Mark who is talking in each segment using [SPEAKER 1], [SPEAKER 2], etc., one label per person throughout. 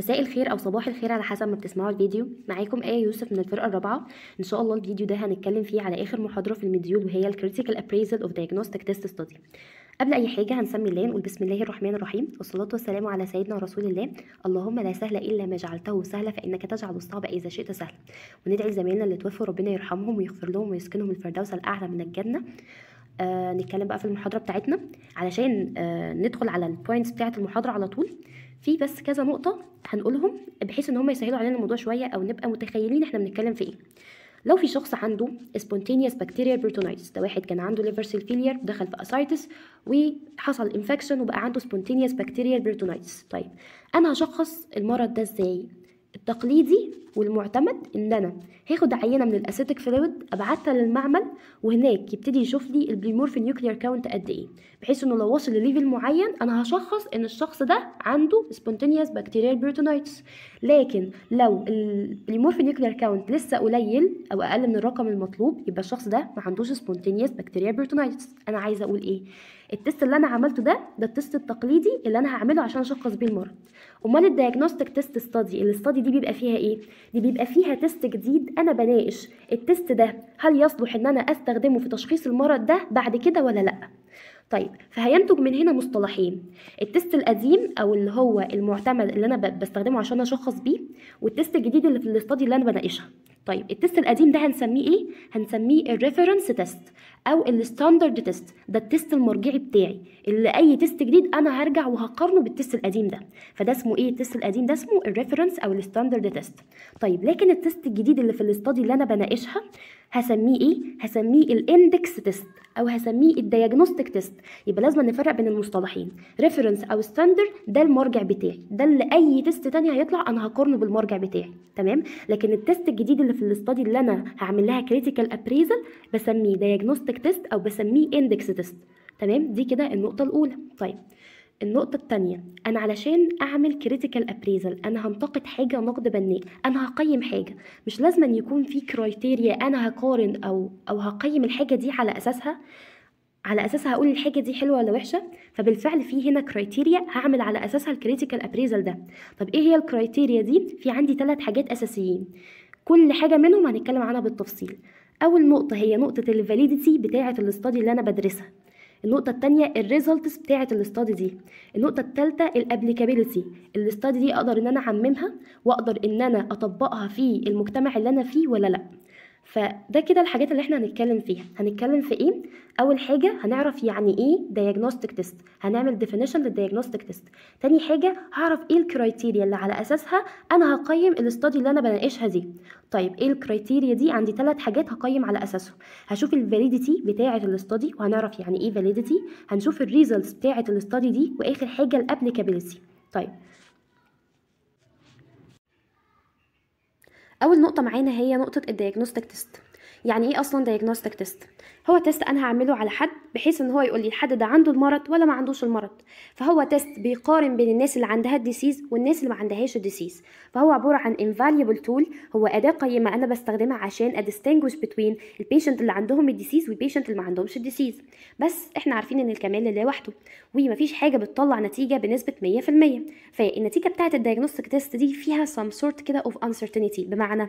[SPEAKER 1] مساء الخير او صباح الخير على حسب ما بتسمعوا الفيديو معاكم ايه يوسف من الفرقه الرابعه ان شاء الله الفيديو ده هنتكلم فيه على اخر محاضره في المديول وهي الكريتيكال ابريزل اوف دايجنوستيك تيست ستادي قبل اي حاجه هنسمي الله نقول بسم الله الرحمن الرحيم والصلاه والسلام على سيدنا رسول الله اللهم لا سهل الا ما جعلته سهلا فانك تجعل الصعب اذا شئت سهلا وندعي زمايلنا اللي توفوا ربنا يرحمهم ويغفر لهم ويسكنهم الفردوس الاعلى من الجنه آه نتكلم بقى في المحاضره بتاعتنا علشان آه ندخل على البوينتس بتاعه المحاضره على طول في بس كذا نقطه هنقولهم بحيث ان هم يسهلوا علينا الموضوع شويه او نبقى متخيلين احنا بنتكلم في ايه لو في شخص عنده spontaneous bacterial peritonitis ده واحد كان عنده liver cell failure دخل في ascites وحصل infection وبقى عنده spontaneous bacterial peritonitis طيب انا هشخص المرض ده ازاي التقليدي والمعتمد ان انا هاخد عينه من الاسيتيك فلويد ابعتها للمعمل وهناك يبتدي يشوف لي البليمورف نيوكليير كاونت قد ايه بحيث انه لو وصل لليفل معين انا هشخص ان الشخص ده عنده سبونتينيوس بكتيريال بيرتونايتس لكن لو البليمورف نيوكليير كاونت لسه قليل او اقل من الرقم المطلوب يبقى الشخص ده ما عندوش سبونتينيوس بكتيريال بيرتونايتس انا عايزه اقول ايه التست اللي انا عملته ده ده التست التقليدي اللي انا هعمله عشان اشخص بيه المرض امال الدايجنوستيك تيست ستادي الاستادي دي بيبقى فيها ايه دي بيبقى فيها تيست جديد انا بناقش التيست ده هل يصلح ان انا استخدمه في تشخيص المرض ده بعد كده ولا لا طيب فهينتج من هنا مصطلحين التست القديم او اللي هو المعتمد اللي انا بستخدمه عشان اشخص بيه والتست الجديد اللي في الاستادي اللي انا بناقشها طيب التست القديم ده هنسميه ايه هنسميه الريفرنس تيست او الستاندرد تيست ده التست المرجعي بتاعي اللي اي تيست جديد انا هرجع وهقارنه بالتست القديم ده فده اسمه ايه التست القديم ده اسمه الريفرنس او الستاندرد تيست طيب لكن التست الجديد اللي في الاستادي اللي انا بناقشها هسميه ايه هسميه الاندكس تيست او هسميه الدياجنوستيك تيست يبقى لازم نفرق بين المصطلحين ريفرنس او ستاندر ده المرجع بتاعي ده اللي اي تيست تاني هيطلع انا هقارنه بالمرجع بتاعي تمام لكن التيست الجديد اللي في الاستادي اللي انا هعمل لها كريتيكال ابريزل بسميه دياجنوستيك تيست او بسميه اندكس تيست تمام دي كده النقطه الاولى طيب النقطة التانية أنا علشان أعمل كريتيكال أبريزل أنا هنتقد حاجة نقد بناء أنا هقيم حاجة مش لازم أن يكون في كرايتيريا أنا هقارن أو أو هقيم الحاجة دي على أساسها على اساسها هقول الحاجه دي حلوه ولا وحشه فبالفعل في هنا كرايتيريا هعمل على اساسها الكريتيكال ابريزل ده طب ايه هي الكرايتيريا دي في عندي ثلاث حاجات اساسيين كل حاجه منهم هنتكلم عنها بالتفصيل اول نقطه هي نقطه الفاليديتي بتاعه الاستادي اللي انا بدرسها النقطه التانية الريزلتس بتاعه الاستادي دي النقطه التالتة الابليكابيلتي الاستادي دي اقدر ان انا اعممها واقدر ان انا اطبقها في المجتمع اللي انا فيه ولا لا فده كده الحاجات اللي احنا هنتكلم فيها هنتكلم في ايه اول حاجه هنعرف يعني ايه دايجنوستيك تيست هنعمل ديفينيشن للدايجنوستيك تيست تاني حاجه هعرف ايه الكرايتيريا اللي على اساسها انا هقيم الاستادي اللي انا بناقشها دي طيب ايه الكرايتيريا دي عندي ثلاث حاجات هقيم على اساسهم هشوف الفاليديتي بتاعه الاستادي وهنعرف يعني ايه فاليديتي هنشوف الريزلتس بتاعه الاستادي دي واخر حاجه الابليكابيلتي طيب اول نقطه معانا هي نقطه الدياجنوستيك تيست يعني ايه اصلا دياجنوستيك تيست هو تيست انا هعمله على حد بحيث ان هو يقول لي الحد ده عنده المرض ولا ما عندوش المرض فهو تيست بيقارن بين الناس اللي عندها الديسيز والناس اللي ما عندهاش الديسيز فهو عباره عن invaluable تول هو اداه قيمه انا بستخدمها عشان ادستنجوش بين البيشنت اللي عندهم الديسيز والبيشنت اللي ما عندهمش الديسيز بس احنا عارفين ان الكمال لله وحده ومفيش حاجه بتطلع نتيجه بنسبه 100% فالنتيجه بتاعه الدايجنوستيك تيست دي فيها سام سورت كده اوف انسرتينيتي بمعنى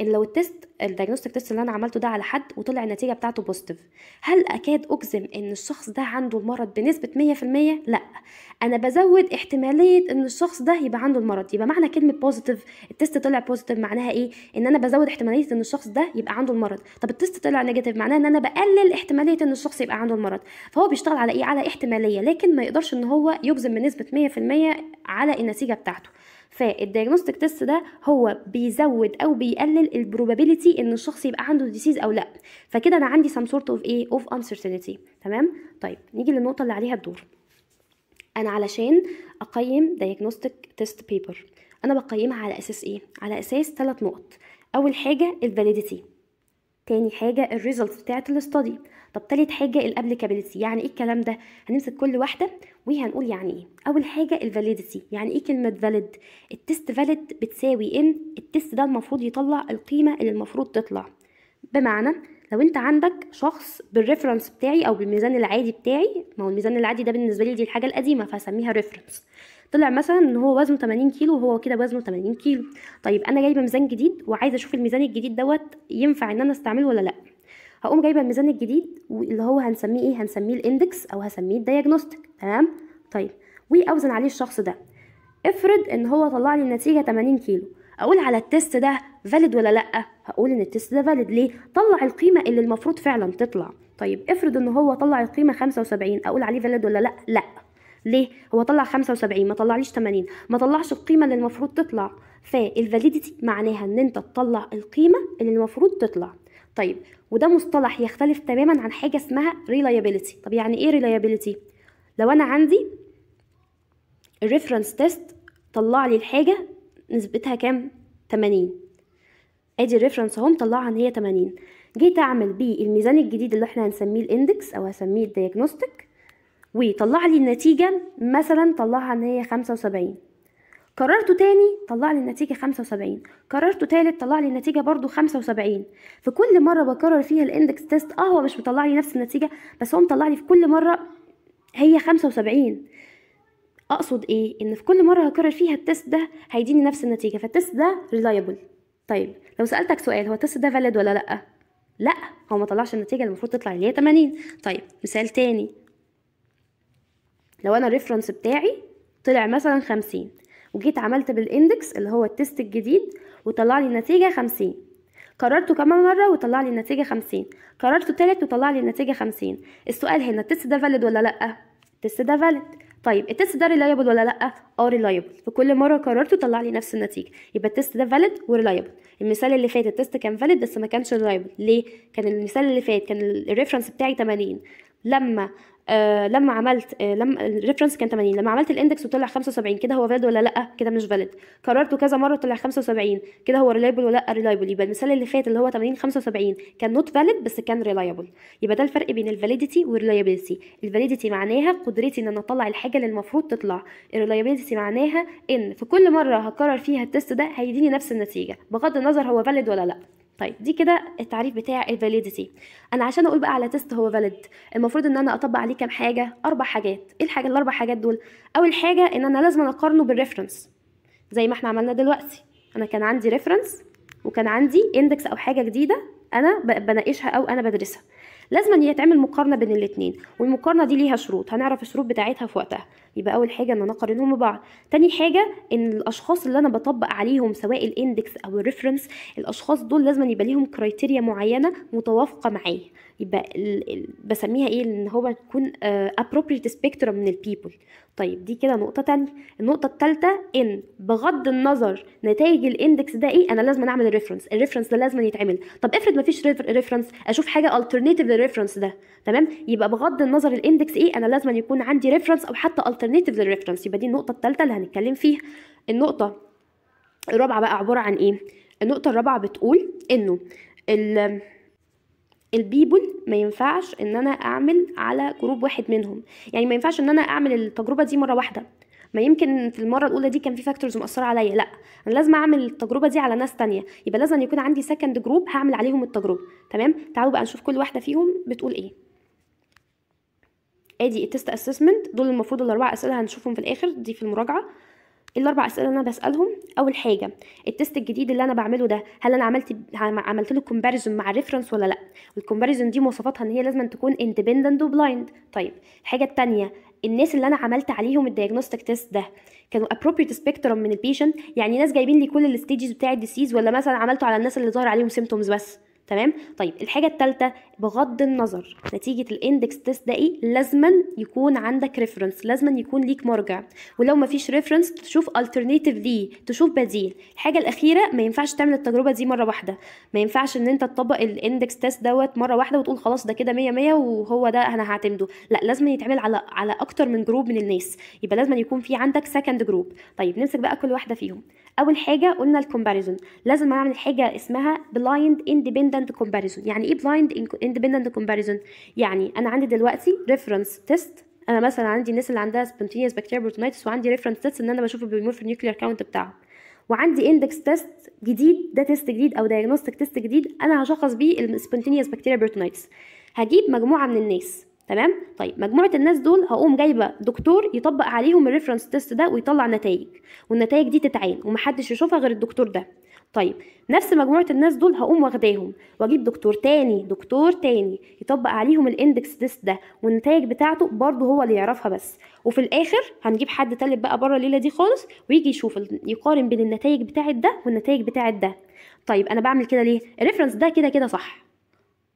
[SPEAKER 1] ان لو التيست الدايجنوستيك تيست اللي انا عملته ده على حد وطلع النتيجه بتاعته بوزيتيف هل أكاد أجزم إن الشخص ده عنده المرض بنسبة 100%؟ لأ أنا بزود احتمالية إن الشخص ده يبقى عنده المرض يبقى معنى كلمة بوزيتيف التست طلع بوزيتيف معناها إيه؟ إن أنا بزود احتمالية إن الشخص ده يبقى عنده المرض طب التست طلع نيجاتيف معناها إن أنا بقلل احتمالية إن الشخص يبقى عنده المرض فهو بيشتغل على إيه؟ على احتمالية لكن ما يقدرش إن هو يجزم بنسبة 100% على النتيجة بتاعته فالدياجنوستيك تيست ده هو بيزود او بيقلل البروبابيلتي ان الشخص يبقى عنده ديزيز او لا فكده انا عندي سام سورت اوف ايه اوف انسرتينتي تمام طيب نيجي للنقطه اللي عليها الدور انا علشان اقيم دياجنوستيك تيست بيبر انا بقيمها على اساس ايه على اساس ثلاث نقط اول حاجه الفاليديتي تاني حاجه الريزلت بتاعه الاستدي طب تالت حاجه الابليكابيلتي يعني ايه الكلام ده هنمسك كل واحده وهنقول يعني ايه اول حاجه الفاليديتي يعني ايه كلمه فاليد التست فاليد بتساوي ان التست ده المفروض يطلع القيمه اللي المفروض تطلع بمعنى لو انت عندك شخص بالريفرنس بتاعي او بالميزان العادي بتاعي ما هو الميزان العادي ده بالنسبه لي دي الحاجه القديمه فهسميها ريفرنس طلع مثلا ان هو وزنه 80 كيلو وهو كده وزنه 80 كيلو طيب انا جايبه ميزان جديد وعايزه اشوف الميزان الجديد دوت ينفع ان انا استعمله ولا لا هقوم جايبه الميزان الجديد اللي هو هنسميه ايه هنسميه الاندكس او هسميه الدياجنوستيك تمام طيب واوزن عليه الشخص ده افرض ان هو طلع لي النتيجه 80 كيلو اقول على التست ده فاليد ولا لا هقول ان التست ده فاليد ليه طلع القيمه اللي المفروض فعلا تطلع طيب افرض ان هو طلع القيمه 75 اقول عليه فاليد ولا لا لا ليه هو طلع 75 ما طلعليش 80 ما طلعش القيمه اللي المفروض تطلع فالفاليديتي معناها ان انت تطلع القيمه اللي المفروض تطلع طيب وده مصطلح يختلف تماما عن حاجه اسمها reliability طب يعني ايه reliability لو انا عندي الريفرنس تيست طلع لي الحاجه نسبتها كام 80 ادي الريفرنس اهو مطلعها ان هي 80 جيت اعمل بيه الميزان الجديد اللي احنا هنسميه الاندكس او هسميه الدياجنوستيك وطلع لي النتيجه مثلا طلعها ان هي 75 كررته تاني طلع لي النتيجة 75 كررته تالت طلع لي النتيجة برضو 75 في كل مرة بكرر فيها الاندكس تيست اه هو مش مطلع لي نفس النتيجة بس هو مطلع لي في كل مرة هي 75 اقصد ايه ان في كل مرة هكرر فيها التيست ده هيديني نفس النتيجة فالتيست ده ريلايبل طيب لو سألتك سؤال هو التيست ده فاليد ولا لأ لا هو ما طلعش النتيجة المفروض تطلع اللي هي 80 طيب مثال تاني لو انا الريفرنس بتاعي طلع مثلا 50 وجيت عملت بالاندكس اللي هو التست الجديد وطلع لي النتيجه 50 كررته كمان مره وطلع لي النتيجه 50 كررته تالت وطلع لي النتيجه 50 السؤال هنا التست ده فاليد ولا لا التست ده فاليد طيب التست ده ريلايبل ولا لا اه ريلايبل كل مره كررته طلع لي نفس النتيجه يبقى التست ده فاليد وريلايبل المثال اللي فات التست كان فاليد بس ما كانش ريلايبل ليه كان المثال اللي فات كان الريفرنس بتاعي 80 لما آه لما عملت آه لما الريفرنس كان 80 لما عملت الاندكس وطلع 75 كده هو فاليد ولا لا كده مش فاليد كررته كذا مره طلع 75 كده هو ريلايبل ولا لا ريلايبل يبقى المثال اللي فات اللي هو 80 75 كان نوت فاليد بس كان ريلايبل يبقى ده الفرق بين الفاليديتي والريلايبيليتي الفاليديتي معناها قدرتي ان انا اطلع الحاجه اللي المفروض تطلع الريلايبيليتي معناها ان في كل مره هكرر فيها التست ده هيديني نفس النتيجه بغض النظر هو فاليد ولا لا طيب دي كده التعريف بتاع الفاليديتي انا عشان اقول بقى على تيست هو فاليد المفروض ان انا اطبق عليه كام حاجه اربع حاجات ايه الحاجه الاربع حاجات دول اول حاجه ان انا لازم اقارنه بالريفرنس زي ما احنا عملنا دلوقتي انا كان عندي ريفرنس وكان عندي اندكس او حاجه جديده انا بناقشها او انا بدرسها لازم ان يتعمل مقارنه بين الاثنين والمقارنه دي ليها شروط هنعرف الشروط بتاعتها في وقتها يبقى اول حاجه ان انا اقارنهم ببعض تاني حاجه ان الاشخاص اللي انا بطبق عليهم سواء الاندكس او الريفرنس الاشخاص دول لازم يبقى ليهم كرايتيريا معينه متوافقه معايا يبقى بسميها ايه ان هو تكون ابروبريت سبيكترم من البيبل طيب دي كده نقطه تانية النقطه الثالثه ان بغض النظر نتائج الاندكس ده ايه انا لازم اعمل الريفرنس الريفرنس ده لازم يتعمل طب افرض مفيش ريفرنس اشوف حاجه alternative للريفرنس ده تمام يبقى بغض النظر الاندكس ايه انا لازم يكون عندي ريفرنس او حتى alternatives للريفرنس يبقى دي النقطه الثالثه اللي هنتكلم فيها النقطه الرابعه بقى عباره عن ايه النقطه الرابعه بتقول انه ال البيبل ما ينفعش ان انا اعمل على جروب واحد منهم يعني ما ينفعش ان انا اعمل التجربه دي مره واحده ما يمكن في المره الاولى دي كان في فاكتورز مأثره عليا لا انا لازم اعمل التجربه دي على ناس تانية يبقى لازم يكون عندي سكند جروب هعمل عليهم التجربه تمام تعالوا بقى نشوف كل واحده فيهم بتقول ايه ادي التست اسسمنت دول المفروض الاربع اسئله هنشوفهم في الاخر دي في المراجعه الاربع اسئله اللي انا بسالهم اول حاجه التست الجديد اللي انا بعمله ده هل انا عملت عملت له كومباريزون مع ريفرنس ولا لا والكومباريزون دي مواصفاتها ان هي لازم تكون اندبندنت وبلايند طيب الحاجه الثانيه الناس اللي انا عملت عليهم الدياجنوستيك تيست ده كانوا appropriate spectrum من البيشنت يعني ناس جايبين لي كل الستيجز بتاع الديسيز ولا مثلا عملته على الناس اللي ظهر عليهم سيمتومز بس تمام طيب الحاجه الثالثه بغض النظر نتيجه الاندكس تيست ده ايه لازما يكون عندك ريفرنس لازما يكون ليك مرجع ولو ما فيش ريفرنس تشوف الترناتيف دي تشوف بديل الحاجه الاخيره ما ينفعش تعمل التجربه دي مره واحده ما ينفعش ان انت تطبق الاندكس تيست دوت مره واحده وتقول خلاص ده كده 100 100 وهو ده انا هعتمده لا لازم يتعمل على على اكتر من جروب من الناس يبقى لازم يكون في عندك سكند جروب طيب نمسك بقى كل واحده فيهم اول حاجه قلنا الكومباريزون لازم اعمل حاجه اسمها بلايند اندبندنت independent comparison يعني ايه blind independent comparison يعني انا عندي دلوقتي reference test انا مثلا عندي الناس اللي عندها spontaneous bacterial peritonitis وعندي reference test ان انا بشوف في نيوكلير كاونت بتاعهم وعندي اندكس تيست جديد ده تيست جديد او دايجنوستيك تيست جديد انا هشخص بيه السبونتينيوس بكتيريا بيرتونايتس هجيب مجموعه من الناس تمام طيب مجموعه الناس دول هقوم جايبه دكتور يطبق عليهم الريفرنس تيست ده ويطلع نتائج والنتائج دي تتعين ومحدش يشوفها غير الدكتور ده طيب نفس مجموعة الناس دول هقوم واخداهم واجيب دكتور تاني دكتور تاني يطبق عليهم الاندكس ديس ده والنتائج بتاعته برضه هو اللي يعرفها بس وفي الاخر هنجيب حد تالت بقى بره الليله دي خالص ويجي يشوف يقارن بين النتائج بتاعه ده والنتائج بتاعه ده طيب انا بعمل كده ليه الريفرنس ده كده كده صح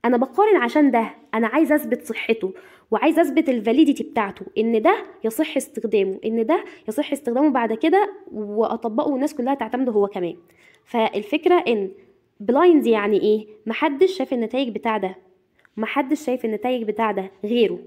[SPEAKER 1] انا بقارن عشان ده انا عايز اثبت صحته وعايز اثبت الفاليديتي بتاعته ان ده يصح استخدامه ان ده يصح استخدامه بعد كده واطبقه والناس كلها تعتمده هو كمان فالفكرة ان بلايند يعني ايه محدش شاف النتائج بتاع ده محدش شايف النتائج بتاع ده غيره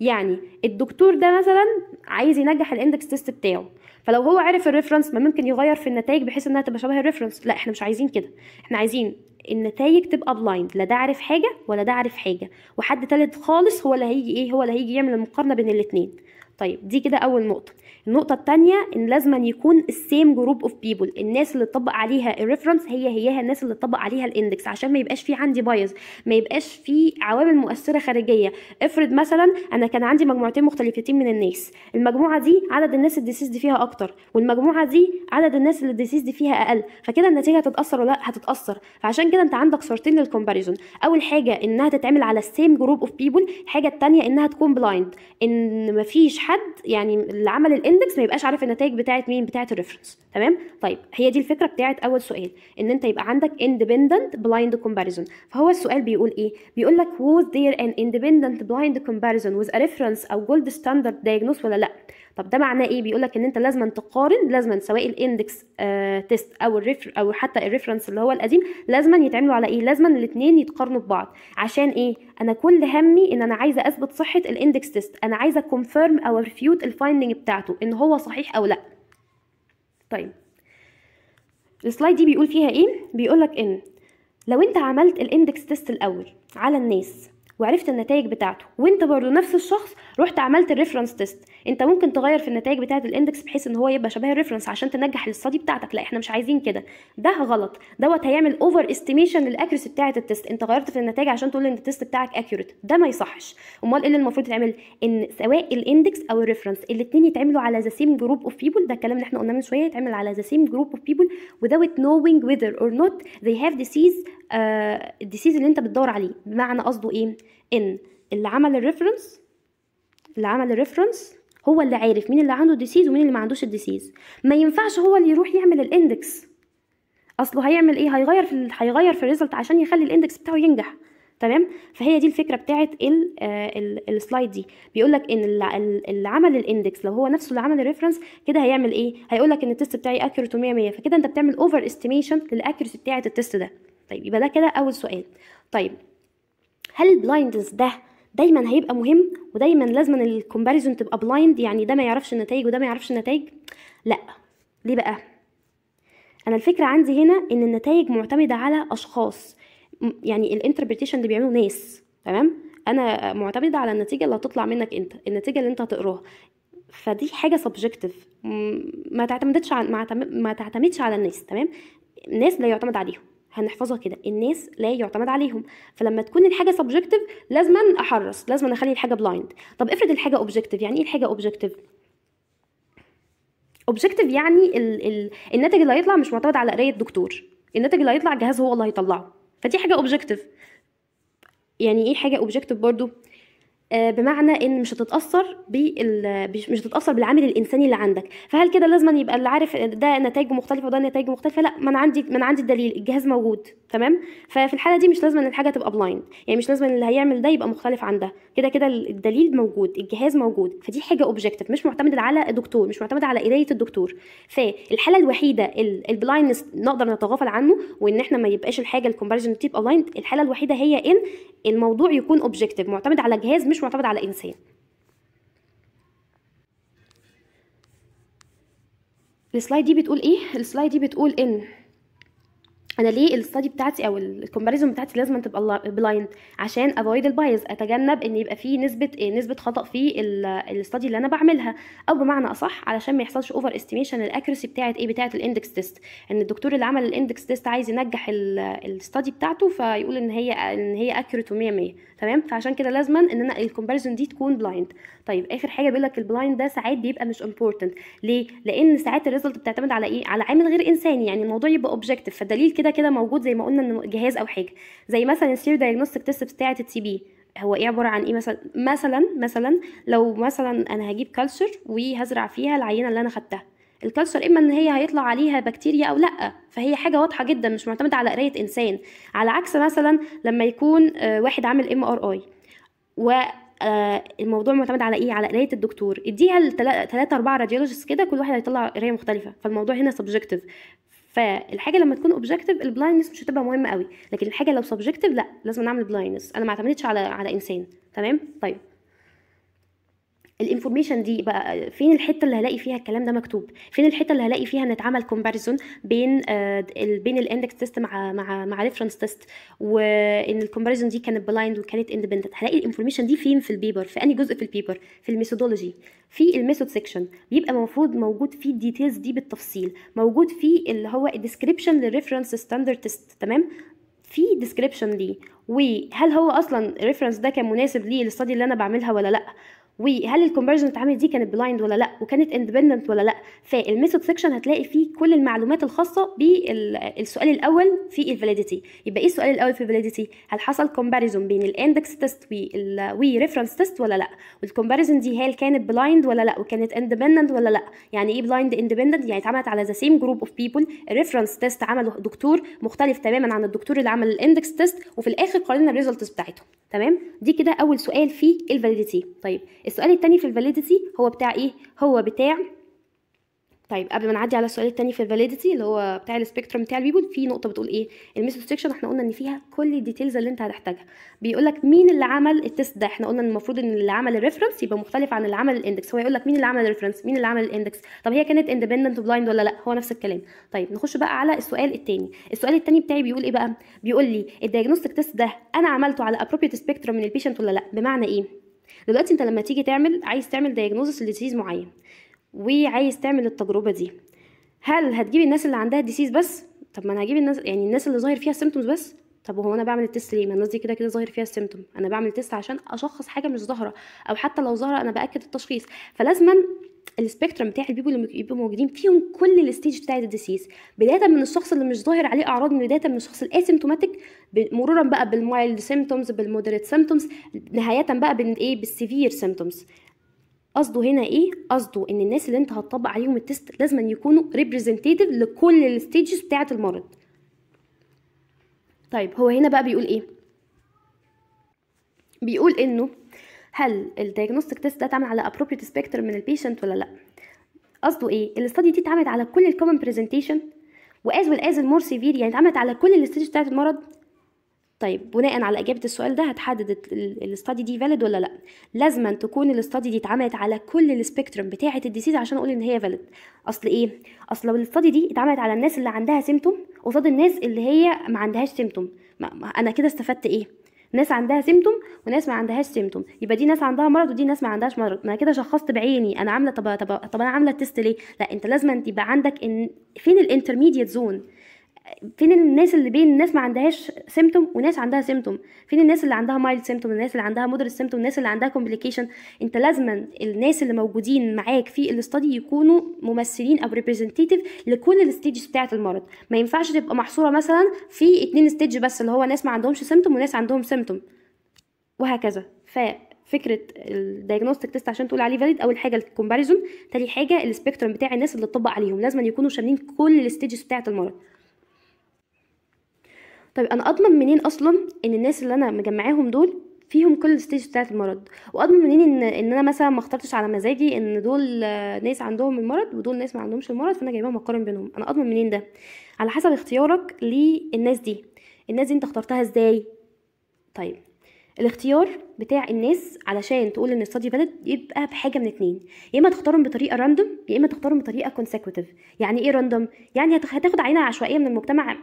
[SPEAKER 1] يعني الدكتور ده مثلا عايز ينجح الاندكس تيست بتاعه فلو هو عرف الريفرنس ما ممكن يغير في النتائج بحيث انها تبقى شبه الريفرنس لا احنا مش عايزين كده احنا عايزين النتائج تبقى بلايند لا ده عارف حاجه ولا ده عارف حاجه وحد تالت خالص هو اللي هيجي ايه هو اللي هيجي يعمل المقارنه بين الاثنين طيب دي كده اول نقطه النقطه الثانيه ان لازم يكون السيم جروب اوف بيبل الناس اللي طبق عليها الريفرنس هي هيها الناس اللي طبق عليها الاندكس عشان ما يبقاش في عندي بايظ ما يبقاش في عوامل مؤثره خارجيه افرض مثلا انا كان عندي مجموعتين مختلفتين من الناس المجموعه دي عدد الناس الديسيزد دي فيها اكتر والمجموعه دي عدد الناس اللي الديسيز دي فيها اقل فكده النتيجه هتتاثر ولا هتتاثر فعشان كده انت عندك صورتين للكومباريزون اول حاجه انها تتعمل على السيم جروب اوف بيبل الحاجه الثانيه انها تكون بلايند ان مفيش حد يعني اللي عمل الاندكس الاندكس ما يبقاش عارف النتائج بتاعه مين بتاعه الريفرنس تمام طيب هي دي الفكره بتاعه اول سؤال ان انت يبقى عندك independent blind comparison فهو السؤال بيقول ايه بيقول لك was there an independent blind comparison with a reference او gold standard diagnose ولا لا طب ده معناه ايه بيقول لك ان انت لازم تقارن لازم سواء الاندكس آه تيست او الريفر او حتى الريفرنس اللي هو القديم لازم يتعملوا على ايه لازم الاثنين يتقارنوا ببعض عشان ايه انا كل همي ان انا عايزه اثبت صحه الاندكس تيست انا عايزه كونفيرم او ريفيوت الفايندنج بتاعته ان هو صحيح او لا طيب السلايد دي بيقول فيها ايه بيقول لك ان لو انت عملت الاندكس تيست الاول على الناس وعرفت النتائج بتاعته وانت برضو نفس الشخص رحت عملت الريفرنس تيست انت ممكن تغير في النتائج بتاعه الاندكس بحيث ان هو يبقى شبه الريفرنس عشان تنجح الاستدي بتاعتك لا احنا مش عايزين كده ده غلط دوت هيعمل اوفر استيميشن للاكيرسي بتاعه التست انت غيرت في النتائج عشان تقول ان التست بتاعك اكيوريت ده ما يصحش امال ايه اللي المفروض يتعمل ان سواء الاندكس او الريفرنس الاثنين يتعملوا على ذا سيم جروب اوف بيبل ده الكلام اللي احنا قلناه من شويه يتعمل على ذا سيم جروب اوف بيبل without نوينج ويذر اور نوت they هاف ديزيز الديسيز اللي انت بتدور عليه بمعنى قصده ايه ان اللي عمل الريفرنس اللي عمل الريفرنس هو اللي عارف مين اللي عنده ديسيز ومين اللي ما عندوش الديسيز ما ينفعش هو اللي يروح يعمل الاندكس اصله هيعمل ايه هيغير في هيغير في الريزلت عشان يخلي الاندكس بتاعه ينجح تمام فهي دي الفكره بتاعه آه، السلايد دي بيقول لك ان اللي عمل الاندكس لو هو نفسه اللي عمل الريفرنس كده هيعمل ايه هيقول لك ان التيست بتاعي اكيوريت 100 100 فكده انت بتعمل اوفر استيميشن للاكيوريسي بتاعه التيست ده طيب يبقى ده كده اول سؤال طيب هل البلايندنس ده دايما هيبقى مهم ودايما لازم الكومباريزون تبقى بلايند يعني ده ما يعرفش النتائج وده ما يعرفش النتائج لا ليه بقى انا الفكره عندي هنا ان النتائج معتمده على اشخاص يعني الانتربريتيشن اللي بيعمله ناس تمام انا معتمده على النتيجه اللي هتطلع منك انت النتيجه اللي انت هتقراها فدي حاجه سبجكتيف ما تعتمدش على ما تعتمدش على الناس تمام الناس لا يعتمد عليهم هنحفظها كده الناس لا يعتمد عليهم فلما تكون الحاجه سبجكتيف لازما احرص لازما اخلي الحاجه بلايند طب افرض الحاجه اوبجكتيف يعني ايه الحاجه اوبجكتيف اوبجكتيف يعني ال ال الناتج اللي هيطلع مش معتمد على قرايه دكتور الناتج اللي هيطلع الجهاز هو اللي هيطلعه فدي حاجه اوبجكتيف يعني ايه حاجه اوبجكتيف برضو آه، بمعنى ان مش هتتاثر بال مش هتتاثر بالعامل الانساني اللي عندك فهل كده لازم يبقى اللي عارف ده نتائج مختلفه وده نتائج مختلفه لا ما انا عندي ما انا عندي الدليل الجهاز موجود تمام ففي الحاله دي مش لازم ان الحاجه تبقى بلايند يعني مش لازم ان اللي هيعمل ده يبقى مختلف عن ده كده كده الدليل موجود الجهاز موجود فدي حاجه اوبجكتيف مش معتمده على الدكتور مش معتمده على قرايه الدكتور فالحاله الوحيده البلايندنس نقدر نتغافل عنه وان احنا ما يبقاش الحاجه الكومبارجن تيب الايند الحاله الوحيده هي ان الموضوع يكون اوبجكتيف معتمد على جهاز مش معتمد على انسان السلايد دي بتقول ايه السلايد دي بتقول ان انا ليه الاستادي بتاعتي او الكومباريزون بتاعتي لازم تبقى بلايند عشان افويد البايز اتجنب ان يبقى فيه نسبه نسبه خطا في الاستادي اللي انا بعملها او بمعنى اصح علشان ما يحصلش اوفر استيميشن الاكيرسي بتاعه ايه بتاعه الاندكس تيست ان الدكتور اللي عمل الاندكس تيست عايز ينجح الاستادي بتاعته فيقول ان هي ان هي اكيوريت 100 100 تمام فعشان كده لازما ان انا الكومباريزون دي تكون بلايند طيب اخر حاجه بيقول لك البلايند ده ساعات بيبقى مش امبورتنت ليه لان ساعات الريزلت بتعتمد على ايه على عامل غير انساني يعني الموضوع يبقى اوبجكتيف فالدليل كده كده موجود زي ما قلنا ان جهاز او حاجه زي مثلا السير دايجنوستيك تيست بتاعه التي بي هو ايه عباره عن ايه مثلا مثلا مثلا لو مثلا انا هجيب كالتشر وهزرع فيها العينه اللي انا خدتها الكالسر اما ان هي هيطلع عليها بكتيريا او لا فهي حاجه واضحه جدا مش معتمده على قرايه انسان على عكس مثلا لما يكون آه، واحد عامل ام ار آه، اي والموضوع معتمد على ايه على قرايه الدكتور اديها لثلاثة اربعة راديولوجيست كده كل واحد هيطلع قرايه مختلفه فالموضوع هنا سبجكتيف فالحاجه لما تكون اوبجكتيف البلايندنس مش هتبقى مهمه قوي لكن الحاجه لو سبجكتيف لا لازم نعمل بلايندنس انا ما اعتمدتش على على انسان تمام طيب الانفورميشن دي بقى فين الحته اللي هلاقي فيها الكلام ده مكتوب فين الحته اللي هلاقي فيها ان اتعمل كومباريزون بين آه بين الاندكس تيست مع مع مع ريفرنس تيست وان الكومباريزون دي كانت بلايند وكانت اندبندنت هلاقي الانفورميشن دي فين في البيبر في اني جزء في البيبر في الميثودولوجي في الميثود سيكشن بيبقى المفروض موجود فيه الديتيلز دي بالتفصيل موجود فيه اللي هو الديسكريبشن للريفرنس ستاندرد تيست تمام في ديسكريبشن ليه وهل هو اصلا الريفرنس ده كان مناسب ليه للستادي اللي انا بعملها ولا لا وهل الكونفرجن اتعملت دي كانت بلايند ولا لا وكانت اندبندنت ولا لا فالميثود سيكشن هتلاقي فيه كل المعلومات الخاصه بالسؤال الاول في الفاليديتي يبقى ايه السؤال الاول في الفاليديتي هل حصل كومباريزون بين الاندكس تيست والريفرنس تيست ولا لا والكومباريزون دي هل كانت بلايند ولا لا وكانت اندبندنت ولا لا يعني ايه بلايند اندبندنت يعني اتعملت على ذا سيم جروب اوف بيبل الريفرنس تيست عمله دكتور مختلف تماما عن الدكتور اللي عمل الاندكس تيست وفي الاخر قارنا الريزلتس بتاعتهم تمام دي كده اول سؤال في الفاليديتي طيب السؤال التاني في الفاليديتي هو بتاع ايه هو بتاع طيب قبل ما نعدي على السؤال التاني في الفاليديتي اللي هو بتاع السبيكترم بتاع البيبول في نقطه بتقول ايه الميسو سيكشن احنا قلنا ان فيها كل الديتيلز اللي انت هتحتاجها بيقول لك مين اللي عمل التست ده احنا قلنا ان المفروض ان اللي عمل الريفرنس يبقى مختلف عن اللي عمل الاندكس هو يقول لك مين اللي عمل الريفرنس مين اللي عمل الاندكس طب هي كانت اندبندنت بلايند ولا لا هو نفس الكلام طيب نخش بقى على السؤال التاني السؤال التاني بتاعي بيقول ايه بقى بيقول لي الدايجنوستيك تيست ده انا عملته على ابروبريت سبيكترم من البيشنت ولا لا بمعنى ايه دلوقتي انت لما تيجي تعمل عايز تعمل دايجنوزس لديزيز معين وعايز تعمل التجربه دي هل هتجيب الناس اللي عندها ديزيز بس طب ما انا هجيب الناس يعني الناس اللي ظاهر فيها سيمتومز بس طب هو انا بعمل التست ليه ما الناس دي كده كده ظاهر فيها سيمتوم انا بعمل تيست عشان اشخص حاجه مش ظاهره او حتى لو ظاهره انا باكد التشخيص فلازما السبيكترم بتاع البيبول اللي بيبقوا موجودين فيهم كل الستيج بتاعت الديسيز بدايه من الشخص اللي مش ظاهر عليه اعراض بدايه من الشخص الاسيمتوماتيك مرورا بقى بالمايلد سيمتومز بالمودريت سيمتومز نهايه بقى بالايه بالسيفير سيمتومز قصده هنا ايه قصده ان الناس اللي انت هتطبق عليهم التست لازم أن يكونوا ريبريزنتيتيف لكل الستيجز بتاعه المرض طيب هو هنا بقى بيقول ايه بيقول انه هل الدايجنوستيك تيست ده اتعمل على appropriate سبيكتر من البيشنت ولا لا قصده ايه الاستدي دي اتعملت على كل الكومن بريزنتيشن واز ويل از المور سيفير يعني اتعملت على كل الاستيج بتاعت المرض طيب بناء على اجابه السؤال ده هتحدد الاستدي دي فاليد ولا لا لازما تكون الاستدي دي اتعملت على كل السبيكترم بتاعه الديسيز عشان اقول ان هي فاليد اصل ايه اصل لو الاستدي دي اتعملت على الناس اللي عندها سيمتوم قصاد الناس اللي هي ما عندهاش سيمتوم انا كده استفدت ايه ناس عندها سيمتوم وناس ما عندهاش سيمتوم يبقى دي ناس عندها مرض ودي ناس ما عندهاش مرض ما انا كده شخصت بعيني انا عامله طب طب, طب انا عامله التيست ليه لا انت لازم تبقى يبقى عندك ان فين الانترميديت زون فين الناس اللي بين الناس ما عندهاش سيمتوم وناس عندها سيمتوم فين الناس اللي عندها مايل سيمتوم الناس اللي عندها مودر سيمتوم الناس اللي عندها كومبليكيشن انت لازما الناس اللي موجودين معاك في الاستادي يكونوا ممثلين او ريبريزنتيتيف لكل الستيج بتاعه المرض ما ينفعش تبقى محصوره مثلا في اتنين ستيج بس اللي هو ناس ما عندهمش سيمتوم وناس عندهم سيمتوم وهكذا ف فكره الدايجنوستيك تيست عشان تقول عليه فاليد اول حاجه الكومباريزون تاني حاجه السبيكترم بتاع الناس اللي تطبق عليهم لازم يكونوا شاملين كل الستيجز بتاعه المرض طيب انا اضمن منين اصلا ان الناس اللي انا مجمعاهم دول فيهم كل الستيج بتاعه المرض واضمن منين ان ان انا مثلا ما اخترتش على مزاجي ان دول ناس عندهم المرض ودول ناس ما عندهمش المرض فانا جايباهم اقارن بينهم انا اضمن منين ده على حسب اختيارك للناس دي الناس دي انت اخترتها ازاي طيب الاختيار بتاع الناس علشان تقول ان الستادي فاليد يبقى بحاجه من اتنين يا اما تختارهم بطريقه راندوم يا اما تختارهم بطريقه كونسيكوتيف يعني ايه راندوم يعني هتاخد عينه عشوائيه من المجتمع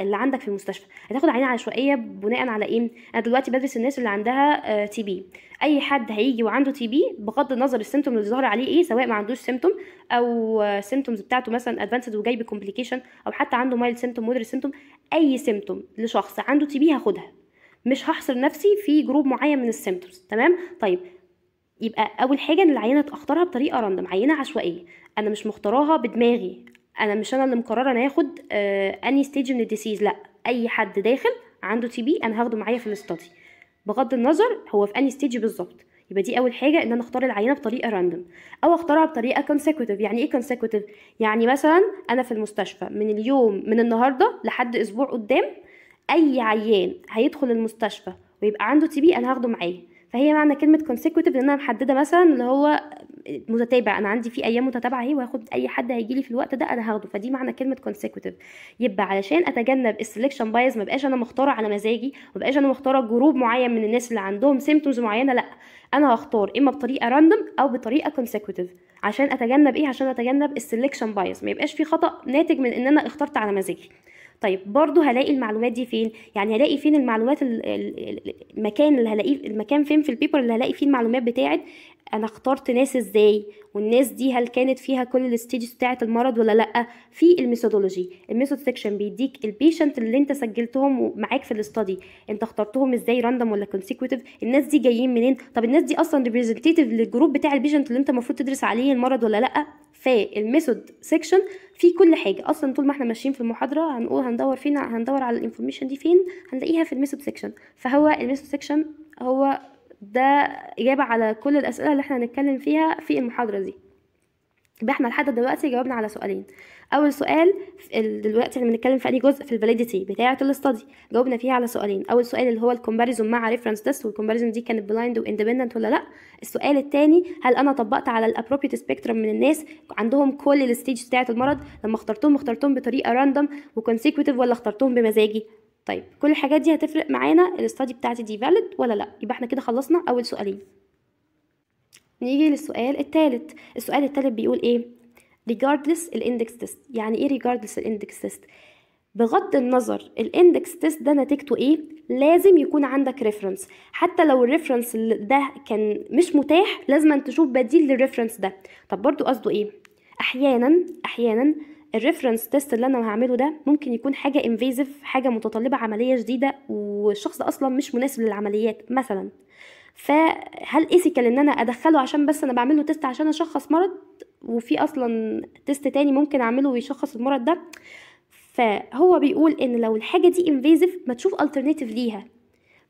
[SPEAKER 1] اللي عندك في المستشفى هتاخد عينه عشوائيه بناء على ايه انا دلوقتي بدرس الناس اللي عندها تي آه، بي اي حد هيجي وعنده تي بي بغض النظر السيمتوم اللي ظهر عليه ايه سواء ما عندوش سيمتوم او سيمتومز آه، بتاعته مثلا ادفانسد وجاي بكومبليكيشن او حتى عنده مايل سيمتوم مودر سيمتوم اي سيمتوم لشخص عنده تي بي هاخدها مش هحصر نفسي في جروب معين من السيمتومز تمام طيب يبقى اول حاجه ان العينه اختارها بطريقه راندم عينه عشوائيه انا مش مختاراها بدماغي انا مش انا اللي مقرره انا هاخد آه اني ستيج من الديسيز لا اي حد داخل عنده تي بي انا هاخده معايا في الاستادي بغض النظر هو في اني ستيج بالظبط يبقى دي اول حاجه ان انا اختار العينه بطريقه راندوم او اختارها بطريقه كونسيكوتيف يعني ايه كونسيكوتيف يعني مثلا انا في المستشفى من اليوم من النهارده لحد اسبوع قدام اي عيان هيدخل المستشفى ويبقى عنده تي بي انا هاخده معايا فهي معنى كلمه كونسيكوتيف ان انا محدده مثلا اللي هو متتابع انا عندي في ايام متتابعه اهي وهاخد اي حد هيجي لي في الوقت ده انا هاخده فدي معنى كلمه كونسيكوتيف يبقى علشان اتجنب السلكشن بايز ما بقاش انا مختاره على مزاجي ما بقاش انا مختاره جروب معين من الناس اللي عندهم سيمتومز معينه لا انا هختار اما بطريقه راندوم او بطريقه كونسيكوتيف عشان اتجنب ايه عشان اتجنب السلكشن بايز ما يبقاش في خطا ناتج من ان انا اخترت على مزاجي طيب برضو هلاقي المعلومات دي فين يعني هلاقي فين المعلومات المكان اللي هلاقيه المكان فين في البيبر اللي هلاقي فيه المعلومات بتاعت انا اخترت ناس ازاي والناس دي هل كانت فيها كل الستيجز بتاعت المرض ولا لا في الميثودولوجي الميثود سيكشن بيديك البيشنت اللي انت سجلتهم معاك في الاستادي انت اخترتهم ازاي راندوم ولا كونسيكوتيف الناس دي جايين منين طب الناس دي اصلا ريبريزنتيف للجروب بتاع البيشنت اللي انت المفروض تدرس عليه المرض ولا لا فالميثود سيكشن في كل حاجه اصلا طول ما احنا ماشيين في المحاضره هنقول هندور فين هندور على الانفورميشن دي فين هنلاقيها في الميثود سيكشن فهو الميثود سيكشن هو ده اجابه على كل الاسئله اللي احنا هنتكلم فيها في المحاضره دي يبقى احنا لحد دلوقتي جاوبنا على سؤالين اول سؤال دلوقتي احنا بنتكلم في اي جزء في الفاليديتي بتاعه الاستادي جاوبنا فيها على سؤالين اول سؤال اللي هو الكومباريزون مع ريفرنس تيست والكومباريزون دي كانت بلايند واندبندنت ولا لا السؤال الثاني هل انا طبقت على الابروبريت سبيكترم من الناس عندهم كل الستيج بتاعه المرض لما اخترتهم اخترتهم بطريقه راندوم وكونسيكوتيف ولا اخترتهم بمزاجي طيب كل الحاجات دي هتفرق معانا الاستادي بتاعتي دي فاليد ولا لا يبقى احنا كده خلصنا اول سؤالين نيجي للسؤال الثالث السؤال الثالث بيقول ايه regardless الاندكس تيست يعني ايه regardless الاندكس تيست بغض النظر الاندكس تيست ده نتيجته ايه لازم يكون عندك ريفرنس حتى لو الريفرنس ده كان مش متاح لازم تشوف بديل للريفرنس ده طب برضو قصده ايه احيانا احيانا الريفرنس تيست اللي انا هعمله ده ممكن يكون حاجه انفيزيف حاجه متطلبه عمليه جديده والشخص ده اصلا مش مناسب للعمليات مثلا فهل ايثيكال ان انا ادخله عشان بس انا بعمل له تيست عشان اشخص مرض وفي اصلا تيست تاني ممكن اعمله ويشخص المرض ده فهو بيقول ان لو الحاجه دي انفيزيف ما تشوف الترناتيف ليها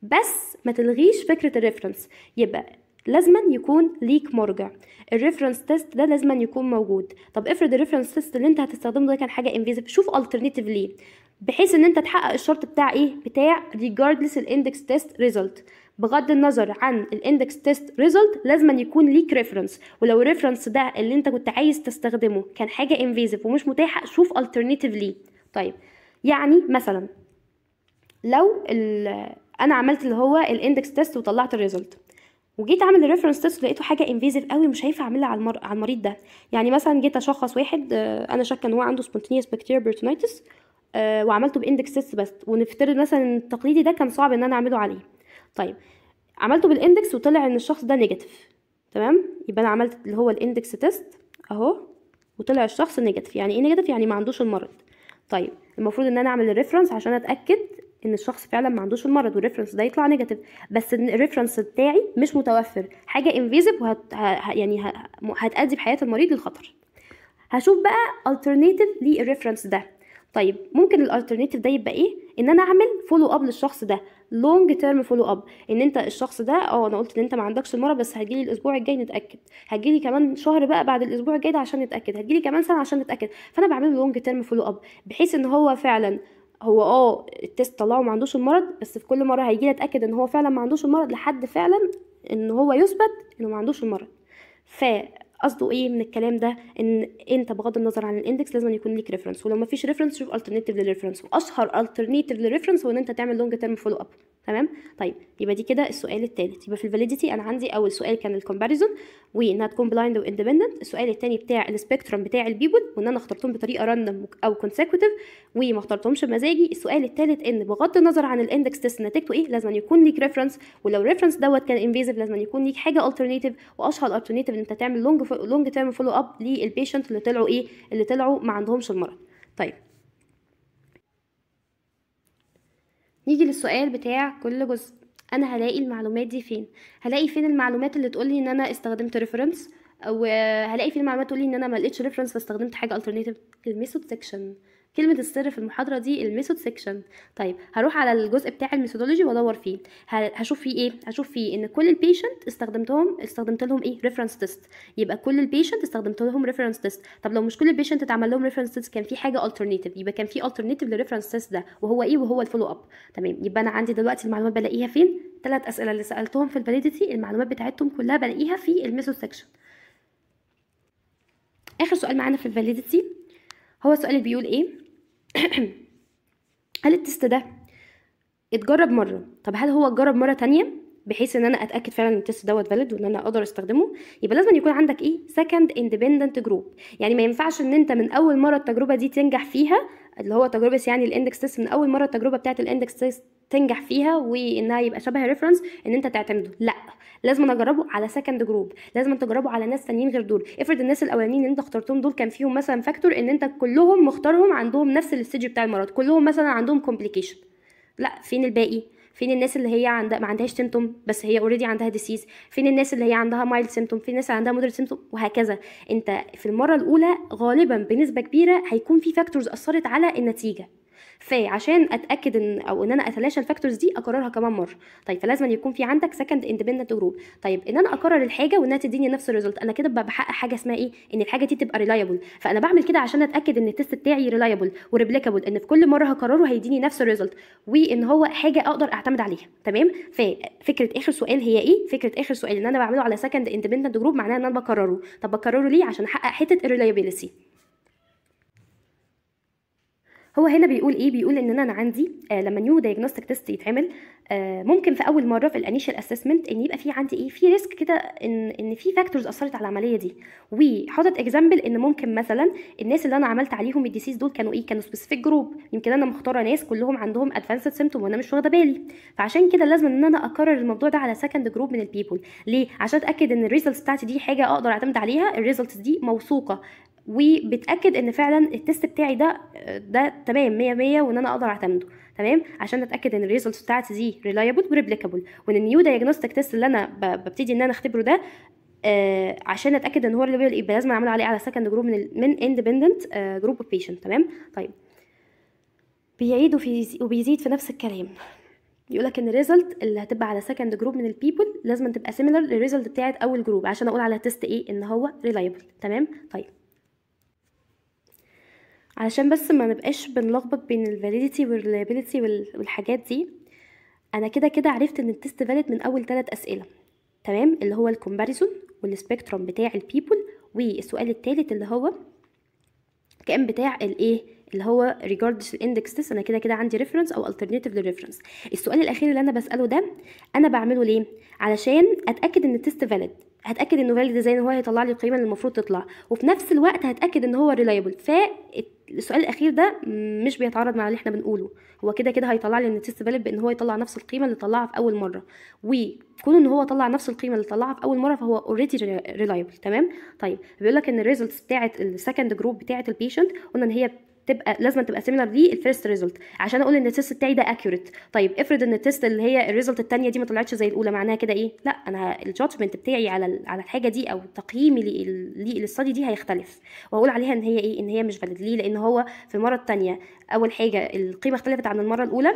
[SPEAKER 1] بس ما تلغيش فكره الريفرنس يبقى لازما يكون ليك مرجع الريفرنس تيست ده لازما يكون موجود طب افرض الريفرنس تيست اللي انت هتستخدمه ده كان حاجه انفيزيف شوف الترناتيف ليه بحيث ان انت تحقق الشرط بتاع ايه بتاع ريجاردلس الاندكس تيست ريزلت بغض النظر عن الاندكس تيست ريزلت لازم أن يكون ليك ريفرنس ولو الريفرنس ده اللي انت كنت عايز تستخدمه كان حاجه انفيزيف ومش متاحه شوف الترناتيف ليه طيب يعني مثلا لو انا عملت اللي هو الاندكس تيست وطلعت الريزلت وجيت اعمل الريفرنس تيست لقيته حاجه انفيزيف قوي مش هينفع اعملها على, المر... على المريض ده يعني مثلا جيت اشخص واحد آه، انا شاكه ان هو عنده سبونتينيوس بكتيريا بيرتونيتس وعملته باندكس تيست بس ونفترض مثلا التقليدي ده كان صعب ان انا اعمله عليه طيب عملته بالاندكس وطلع ان الشخص ده نيجاتيف تمام يبقى انا عملت اللي هو الاندكس تيست اهو وطلع الشخص نيجاتيف يعني ايه نيجاتيف يعني ما عندوش المرض طيب المفروض ان انا اعمل الريفرنس عشان اتاكد ان الشخص فعلا ما عندوش المرض والريفرنس ده يطلع نيجاتيف بس الريفرنس بتاعي مش متوفر حاجه انفيزيف وهت ه... يعني ه... هتادي بحياه المريض للخطر هشوف بقى الترناتيف للريفرنس ده طيب ممكن الالترناتيف ده يبقى ايه ان انا اعمل فولو اب للشخص ده لونج تيرم فولو اب ان انت الشخص ده اه انا قلت ان انت ما عندكش المرض بس هتجيلي الاسبوع الجاي نتاكد هتجيلي كمان شهر بقى بعد الاسبوع الجاي ده عشان نتاكد هتجيلي كمان سنه عشان نتاكد فانا بعمله لونج تيرم فولو اب بحيث ان هو فعلا هو اه التيست طلعه ما عندوش المرض بس في كل مره هيجي اتاكد ان هو فعلا ما عندوش المرض لحد فعلا ان هو يثبت انه ما عندوش المرض ف قصده ايه من الكلام ده ان انت بغض النظر عن الاندكس لازم يكون ليك ريفرنس ولو مفيش ريفرنس شوف الترناتيف للريفرنس واشهر الترناتيف للريفرنس هو ان انت تعمل لونج تيرم فولو اب تمام طيب يبقى دي كده السؤال الثالث يبقى في الفاليديتي انا عندي اول سؤال كان الكومباريزون وانها تكون بلايند واندبندنت السؤال الثاني بتاع السبيكترم بتاع البيبول وان انا اخترتهم بطريقه راندوم او كونسيكوتيف وما اخترتهمش بمزاجي السؤال الثالث ان بغض النظر عن الاندكس تيست نتيجته ايه لازم يكون ليك ريفرنس ولو ريفرنس دوت كان انفيزيف لازم يكون ليك حاجه الترناتيف واشهر الترناتيف ان انت تعمل لونج لونج تيرم فولو اب للبيشنت اللي طلعوا ايه اللي طلعوا ما عندهمش المرض طيب نيجي للسؤال بتاع كل جزء انا هلاقي المعلومات دي فين هلاقي فين المعلومات اللي تقولي ان انا استخدمت ريفرنس وهلاقي فين المعلومات تقولي ان انا ما لقيتش ريفرنس فاستخدمت حاجه الترناتيف الميثود سيكشن كلمه السر في المحاضره دي الميثود سيكشن طيب هروح على الجزء بتاع الميثودولوجي وادور فيه هشوف فيه ايه هشوف فيه ان كل البيشنت استخدمتهم استخدمت لهم ايه ريفرنس تيست يبقى كل البيشنت استخدمت لهم ريفرنس تيست طب لو مش كل البيشنت اتعمل لهم ريفرنس تيست كان في حاجه الترناتيف يبقى كان في الترناتيف للريفرنس تيست ده وهو ايه وهو الفولو اب تمام يبقى انا عندي دلوقتي المعلومات بلاقيها فين ثلاث اسئله اللي سالتهم في الفاليديتي المعلومات بتاعتهم كلها بلاقيها في الميثود سيكشن اخر سؤال معانا في الفاليديتي هو السؤال بيقول ايه هل التست ده اتجرب مره طب هل هو اتجرب مره تانية بحيث ان انا اتاكد فعلا ان التست دوت فاليد وان انا اقدر استخدمه يبقى لازم يكون عندك ايه سكند اندبندنت جروب يعني ما ينفعش ان انت من اول مره التجربه دي تنجح فيها اللي هو تجربه يعني الاندكس تيست من اول مره التجربه بتاعه الاندكس تيست تنجح فيها وانها يبقى شبه ريفرنس ان انت تعتمده لا لازم اجربه على سكند جروب لازم تجربه على ناس تانيين غير دول افرض الناس الاولانيين اللي انت اخترتهم دول كان فيهم مثلا فاكتور ان انت كلهم مختارهم عندهم نفس الاستيج بتاع المرض كلهم مثلا عندهم كومبليكيشن لا فين الباقي فين الناس اللي هي عندها ما عندهاش سيمتوم بس هي اوريدي عندها ديسيز فين الناس اللي هي عندها مايل سيمتوم فين الناس اللي عندها مودريت سيمتوم وهكذا انت في المره الاولى غالبا بنسبه كبيره هيكون في فاكتورز اثرت على النتيجه فعشان اتاكد ان او ان انا اتلاشى الفاكتورز دي اكررها كمان مره طيب فلازم يكون في عندك سكند اندبندنت جروب طيب ان انا اكرر الحاجه وانها تديني نفس الريزلت انا كده بحقق حاجه اسمها ايه ان الحاجه دي تبقى ريلايبل فانا بعمل كده عشان اتاكد ان التيست بتاعي ريلايبل وريبليكابل ان في كل مره هكرره هيديني نفس الريزلت وان هو حاجه اقدر اعتمد عليها تمام ففكره اخر سؤال هي ايه فكره اخر سؤال ان انا بعمله على سكند اندبندنت جروب معناها ان انا بكرره طب بكرره ليه عشان احقق حته الريلايبيليتي هو هنا بيقول ايه بيقول ان انا عندي آه لما نيو دايجنوستيك تيست يتعمل آه ممكن في اول مره في الانيشال اسسمنت ان يبقى في عندي ايه في ريسك كده ان ان في فاكتورز اثرت على العمليه دي وحاطط اكزامبل ان ممكن مثلا الناس اللي انا عملت عليهم الديسيز دول كانوا ايه كانوا سبيسيفيك جروب يمكن انا مختاره ناس كلهم عندهم ادفانسد سيمتوم وانا مش واخده بالي فعشان كده لازم ان انا اكرر الموضوع ده على سكند جروب من البيبول ليه عشان اتاكد ان الريزلتس بتاعتي دي حاجه اقدر اعتمد عليها الريزلتس دي موثوقه وبتاكد ان فعلا التيست بتاعي ده ده تمام 100 100 وان انا اقدر اعتمده تمام عشان اتاكد ان الريزلتس بتاعتي دي ريلايبل وريبليكابل وان النيو دايجنوستيك تيست اللي انا ببتدي ان انا اختبره ده آه عشان اتاكد ان هو ريلايبل يبقى لازم اعمل عليه على سكند جروب من من اندبندنت جروب اوف بيشنت تمام طيب بيعيد وبيزيد في نفس الكلام يقول لك ان الريزلت اللي هتبقى على سكند جروب من البيبل لازم تبقى سيميلر للريزلت بتاعت اول جروب عشان اقول على تيست ايه ان هو ريلايبل تمام طيب علشان بس ما نبقاش بنلخبط بين الفاليديتي والريلابيليتي والحاجات دي انا كده كده عرفت ان التست فاليد من اول ثلاث اسئله تمام اللي هو الكومباريزون والسبيكتروم بتاع البيبل والسؤال الثالث اللي هو كان بتاع الايه اللي هو regards الاندكس تيست انا كده كده عندي ريفرنس او alternative للريفرنس السؤال الاخير اللي انا بساله ده انا بعمله ليه علشان اتاكد ان التست فاليد هتاكد انه فاليد ازاي ان هو هيطلع لي القيمه اللي المفروض تطلع وفي نفس الوقت هتاكد ان هو ريلايبل فالسؤال الاخير ده مش بيتعارض مع اللي احنا بنقوله هو كده كده هيطلع لي ان التست فاليد بان هو يطلع نفس القيمه اللي طلعها في اول مره وكون ان هو طلع نفس القيمه اللي طلعها في اول مره فهو اوريدي ريلايبل تمام طيب بيقول لك ان الريزلتس بتاعه السكند جروب بتاعه البيشنت قلنا ان هي تبقى لازم تبقى سيميلر لي الفيرست ريزلت عشان اقول ان التيست بتاعي ده اكيوريت طيب افرض ان التيست اللي هي الريزلت الثانيه دي ما طلعتش زي الاولى معناها كده ايه لا انا الجادجمنت بتاعي على على الحاجه دي او تقييمي للاستادي دي هيختلف واقول عليها ان هي ايه ان هي مش فاليد ليه لان هو في المره الثانيه اول حاجه القيمه اختلفت عن المره الاولى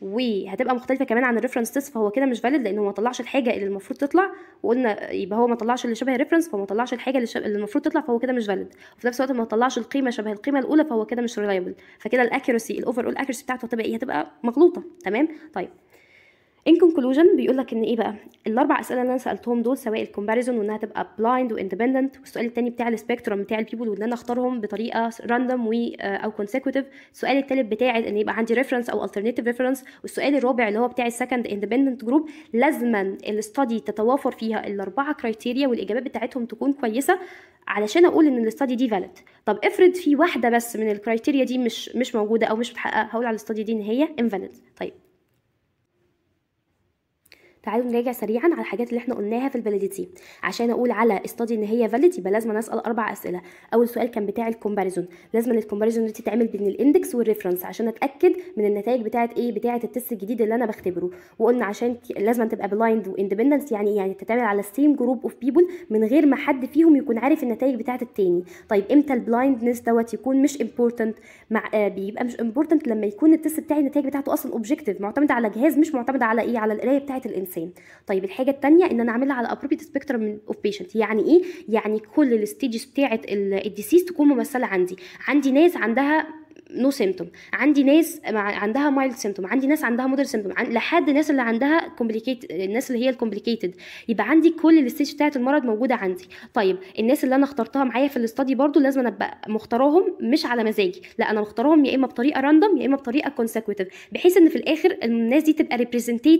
[SPEAKER 1] وهتبقى مختلفه كمان عن الريفرنس تيست فهو كده مش فاليد لان هو ما طلعش الحاجه اللي المفروض تطلع وقلنا يبقى هو ما طلعش اللي شبه الريفرنس فما طلعش الحاجه اللي, شب... اللي المفروض تطلع فهو كده مش فاليد وفي نفس الوقت ما طلعش القيمه شبه القيمه الاولى فهو كده مش ريلايبل فكده الاكيرسي الاوفر اول اكيرسي بتاعته هتبقى ايه هتبقى مغلوطه تمام طيب ان كونكلوجن بيقول لك ان ايه بقى الاربع اسئله اللي انا سالتهم دول سواء الكومباريزون وانها تبقى بلايند واندبندنت والسؤال الثاني بتاع السبيكتروم بتاع البيبول وان انا اختارهم بطريقه راندوم و آه، او كونسيكوتيف السؤال الثالث بتاع ان يبقى عندي ريفرنس او الترناتيف ريفرنس والسؤال الرابع اللي هو بتاع السكند اندبندنت جروب لازما الاستادي تتوافر فيها الاربعه كرايتيريا والاجابات بتاعتهم تكون كويسه علشان اقول ان الاستادي دي فاليد طب افرض في واحده بس من الكرايتيريا دي مش مش موجوده او مش متحققه هقول على الاستادي دي ان هي انفاليد طيب تعالوا نراجع سريعا على الحاجات اللي احنا قلناها في الفاليديتي عشان اقول على استادي ان هي فاليد يبقى لازم اسال اربع اسئله اول سؤال كان بتاع الكومباريزون لازم الكومباريزون دي تتعمل بين الاندكس والريفرنس عشان اتاكد من النتائج بتاعه ايه بتاعه التست الجديد اللي انا بختبره وقلنا عشان لازم تبقى بلايند واندبندنس يعني إيه؟ يعني تتعمل على السيم جروب اوف بيبل من غير ما حد فيهم يكون عارف النتائج بتاعه التاني طيب امتى البلايندنس دوت يكون مش امبورتنت مع آه بيبقى مش امبورتنت لما يكون التست بتاعي النتائج بتاعته اصلا اوبجكتيف معتمده على جهاز مش معتمده على ايه على القرايه بتاعه الانسان الانسان طيب الحاجه الثانيه ان انا اعملها على appropriate spectrum of بيشنت يعني ايه يعني كل الستيجز بتاعه الديسيز تكون ممثله عندي عندي ناس عندها نو no سيمتوم عندي ناس عندها مايلد سيمتوم عندي ناس عندها مودر سيمتوم لحد الناس اللي عندها كومبليكيت الناس اللي هي الكومبليكيتد يبقى عندي كل الستيج بتاعت المرض موجوده عندي طيب الناس اللي انا اخترتها معايا في الاستادي برضو لازم ابقى مختاراهم مش على مزاجي لا انا مختارهم يا اما بطريقه راندوم يا اما بطريقه كونسيكوتيف بحيث ان في الاخر الناس دي تبقى ريبريزنتيف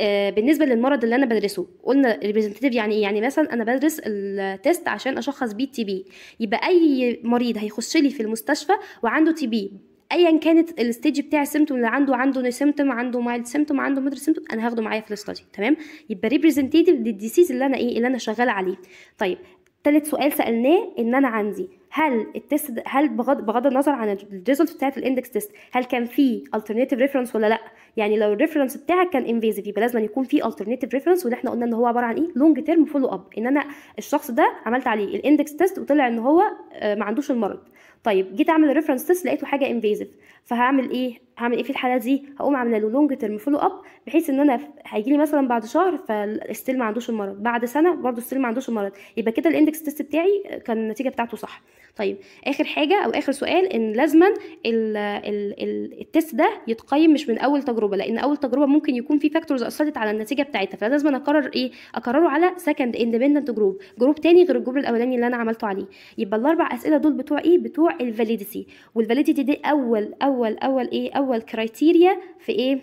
[SPEAKER 1] آه، بالنسبه للمرض اللي انا بدرسه قلنا ريبريزنتيف يعني ايه يعني مثلا انا بدرس التيست عشان اشخص بيه التي بي يبقى اي مريض هيخش لي في المستشفى وعنده تي دلوقتي بيه ايا كانت الستيج بتاع السيمتوم اللي عنده عنده نسيمتوم عنده مايلد سيمتوم عنده مودر سيمتوم انا هاخده معايا في الاستادي تمام يبقى ريبريزنتيف للديسيز اللي انا ايه اللي انا شغاله عليه طيب تالت سؤال سالناه ان انا عندي هل التست هل بغض, بغض النظر عن الريزلت بتاعت الاندكس تيست هل كان في الترناتيف ريفرنس ولا لا يعني لو الريفرنس بتاعك كان انفيزيف يبقى لازم يكون في الترناتيف ريفرنس واللي احنا قلنا ان هو عباره عن ايه لونج تيرم فولو اب ان انا الشخص ده عملت عليه الاندكس تيست وطلع ان هو آه، ما عندوش المرض طيب جيت اعمل ريفرنس تيست لقيته حاجه انفيزيف فهعمل ايه هعمل ايه في الحاله دي هقوم عامله له لونج تيرم فولو اب بحيث ان انا هيجي لي مثلا بعد شهر فاستيل ما عندوش المرض بعد سنه برضه ستيل ما عندوش المرض يبقى كده الاندكس تيست بتاعي كان النتيجه بتاعته صح طيب اخر حاجه او اخر سؤال ان لازما التست ده يتقيم مش من اول تجربه لان اول تجربه ممكن يكون في فاكتورز اثرت على النتيجه بتاعتها فلازم اقرر ايه اقرره على سكند اندبندنت جروب جروب تاني غير الجروب الاولاني اللي انا عملته عليه يبقى الاربع اسئله دول بتوع ايه بتوع الفاليديتي والفاليديتي دي اول اول اول ايه اول كرايتيريا في ايه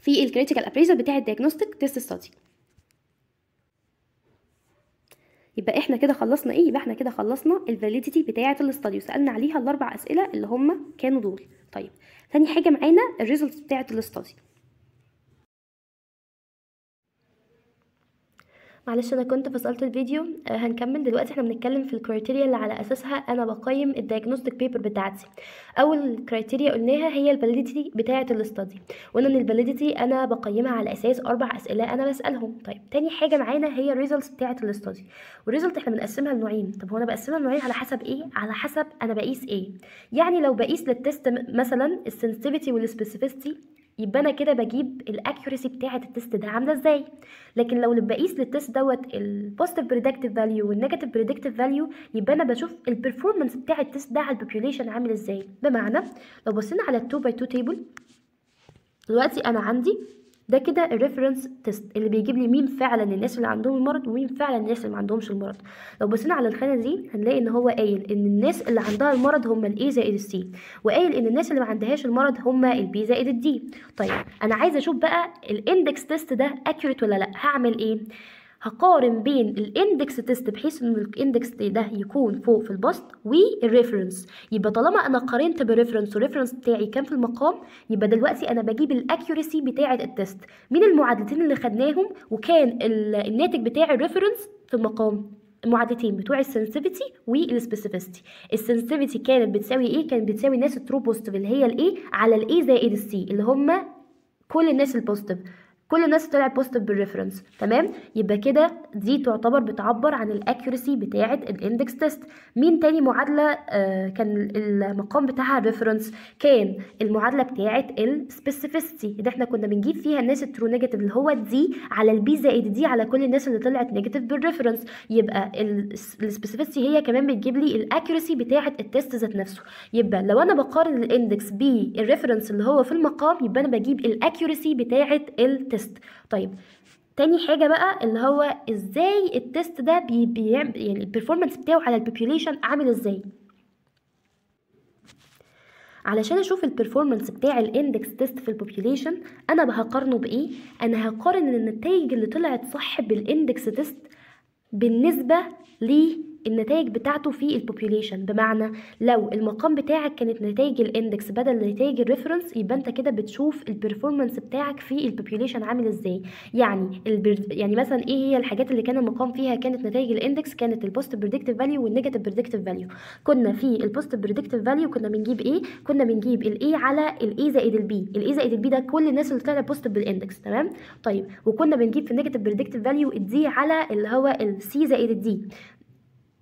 [SPEAKER 1] في الكريتيكال ابريزل بتاع الدياجنوستيك تيست ستادي يبقى احنا كده خلصنا ايه يبقى احنا كده خلصنا الفاليديتي بتاعه الاستادي وسالنا عليها الاربع اسئله اللي هم كانوا دول طيب ثاني حاجه معانا الريزلتس بتاعه الاستادي معلش انا كنت فصلت الفيديو آه، هنكمل دلوقتي احنا بنتكلم في الكرايتيريا اللي على اساسها انا بقيم الدايجنوستيك بيبر بتاعتي اول كرايتيريا قلناها هي الفاليديتي بتاعه الاستادي وقلنا ان الفاليديتي انا بقيمها على اساس اربع اسئله انا بسالهم طيب تاني حاجه معانا هي الريزلتس بتاعه الاستادي والريزلت احنا بنقسمها لنوعين طب هو انا بقسمها لنوعين على حسب ايه على حسب انا بقيس ايه يعني لو بقيس للتست مثلا السنسيتيفيتي والسبيسيفيستي يبقى انا كده بجيب الاكيوريسي بتاعه التست ده عامله ازاي لكن لو بقيس للتست دوت البوزيتيف بريدكتيف فاليو والنيجاتيف بريدكتيف فاليو يبقى انا بشوف البرفورمانس بتاع التست ده على البوبوليشن عامل ازاي بمعنى لو بصينا على التو باي تو تيبل دلوقتي انا عندي ده كده الريفرنس تيست اللي بيجيب لي مين فعلا الناس اللي عندهم المرض ومين فعلا الناس اللي ما عندهمش المرض لو بصينا على الخانه دي هنلاقي ان هو قايل ان الناس اللي عندها المرض هم الاي زائد السي وقايل ان الناس اللي ما عندهاش المرض هم البي زائد الدي طيب انا عايزه اشوف بقى الاندكس تيست ده اكيوريت ولا لا هعمل ايه هقارن بين الاندكس تيست بحيث ان الاندكس ده يكون فوق في البسط والريفرنس يبقى طالما انا قارنت بريفرنس والريفرنس بتاعي كان في المقام يبقى دلوقتي انا بجيب الاكيوريسي بتاعه التيست من المعادلتين اللي خدناهم وكان الناتج بتاع الريفرنس في المقام المعادلتين بتوع السنسيفيتي والسبيسيفيستي السنسيفيتي كانت بتساوي ايه كانت بتساوي ناس الترو بوزيتيف اللي هي الايه على الايه زائد السي اللي هم كل الناس البوزيتيف كل الناس طلعت بوزيتيف بالريفرنس تمام يبقى كده دي تعتبر بتعبر عن الاكيورسي بتاعه الاندكس تيست مين تاني معادله آه كان المقام بتاعها الريفرنس كان المعادله بتاعه السبيسيفيستي اللي احنا كنا بنجيب فيها الناس الترو نيجاتيف اللي هو دي على البي زائد دي على كل الناس اللي طلعت نيجاتيف بالريفرنس يبقى السبيسيفيستي هي كمان بتجيب لي الاكيورسي بتاعه التيست ذات نفسه يبقى لو انا بقارن الاندكس بالريفرنس اللي هو في المقام يبقى انا بجيب الاكيورسي بتاعه ال تيست طيب تاني حاجة بقى اللي هو ازاي التست ده بي بي يعني البرفورمانس بتاعه على البوبيوليشن عامل ازاي علشان اشوف البرفورمانس بتاع الاندكس تيست في البوبيوليشن انا هقارنه بايه انا هقارن النتائج اللي طلعت صح بالاندكس تيست بالنسبه ل النتائج بتاعته في البوبيوليشن بمعنى لو المقام بتاعك كانت نتائج الاندكس بدل نتائج الريفرنس يبقى انت كده بتشوف البرفورمانس بتاعك في البوبيوليشن عامل ازاي يعني البر... يعني مثلا ايه هي الحاجات اللي كان المقام فيها كانت نتائج الاندكس كانت البوست بريدكتيف فاليو والنيجاتيف بريدكتيف فاليو كنا في البوست بريدكتيف فاليو كنا بنجيب ايه كنا بنجيب الاي على الاي زائد البي الاي زائد البي ده كل الناس اللي طلعت بوست بالاندكس تمام طيب وكنا بنجيب في النيجاتيف بريدكتيف فاليو الدي على اللي هو السي زائد الدي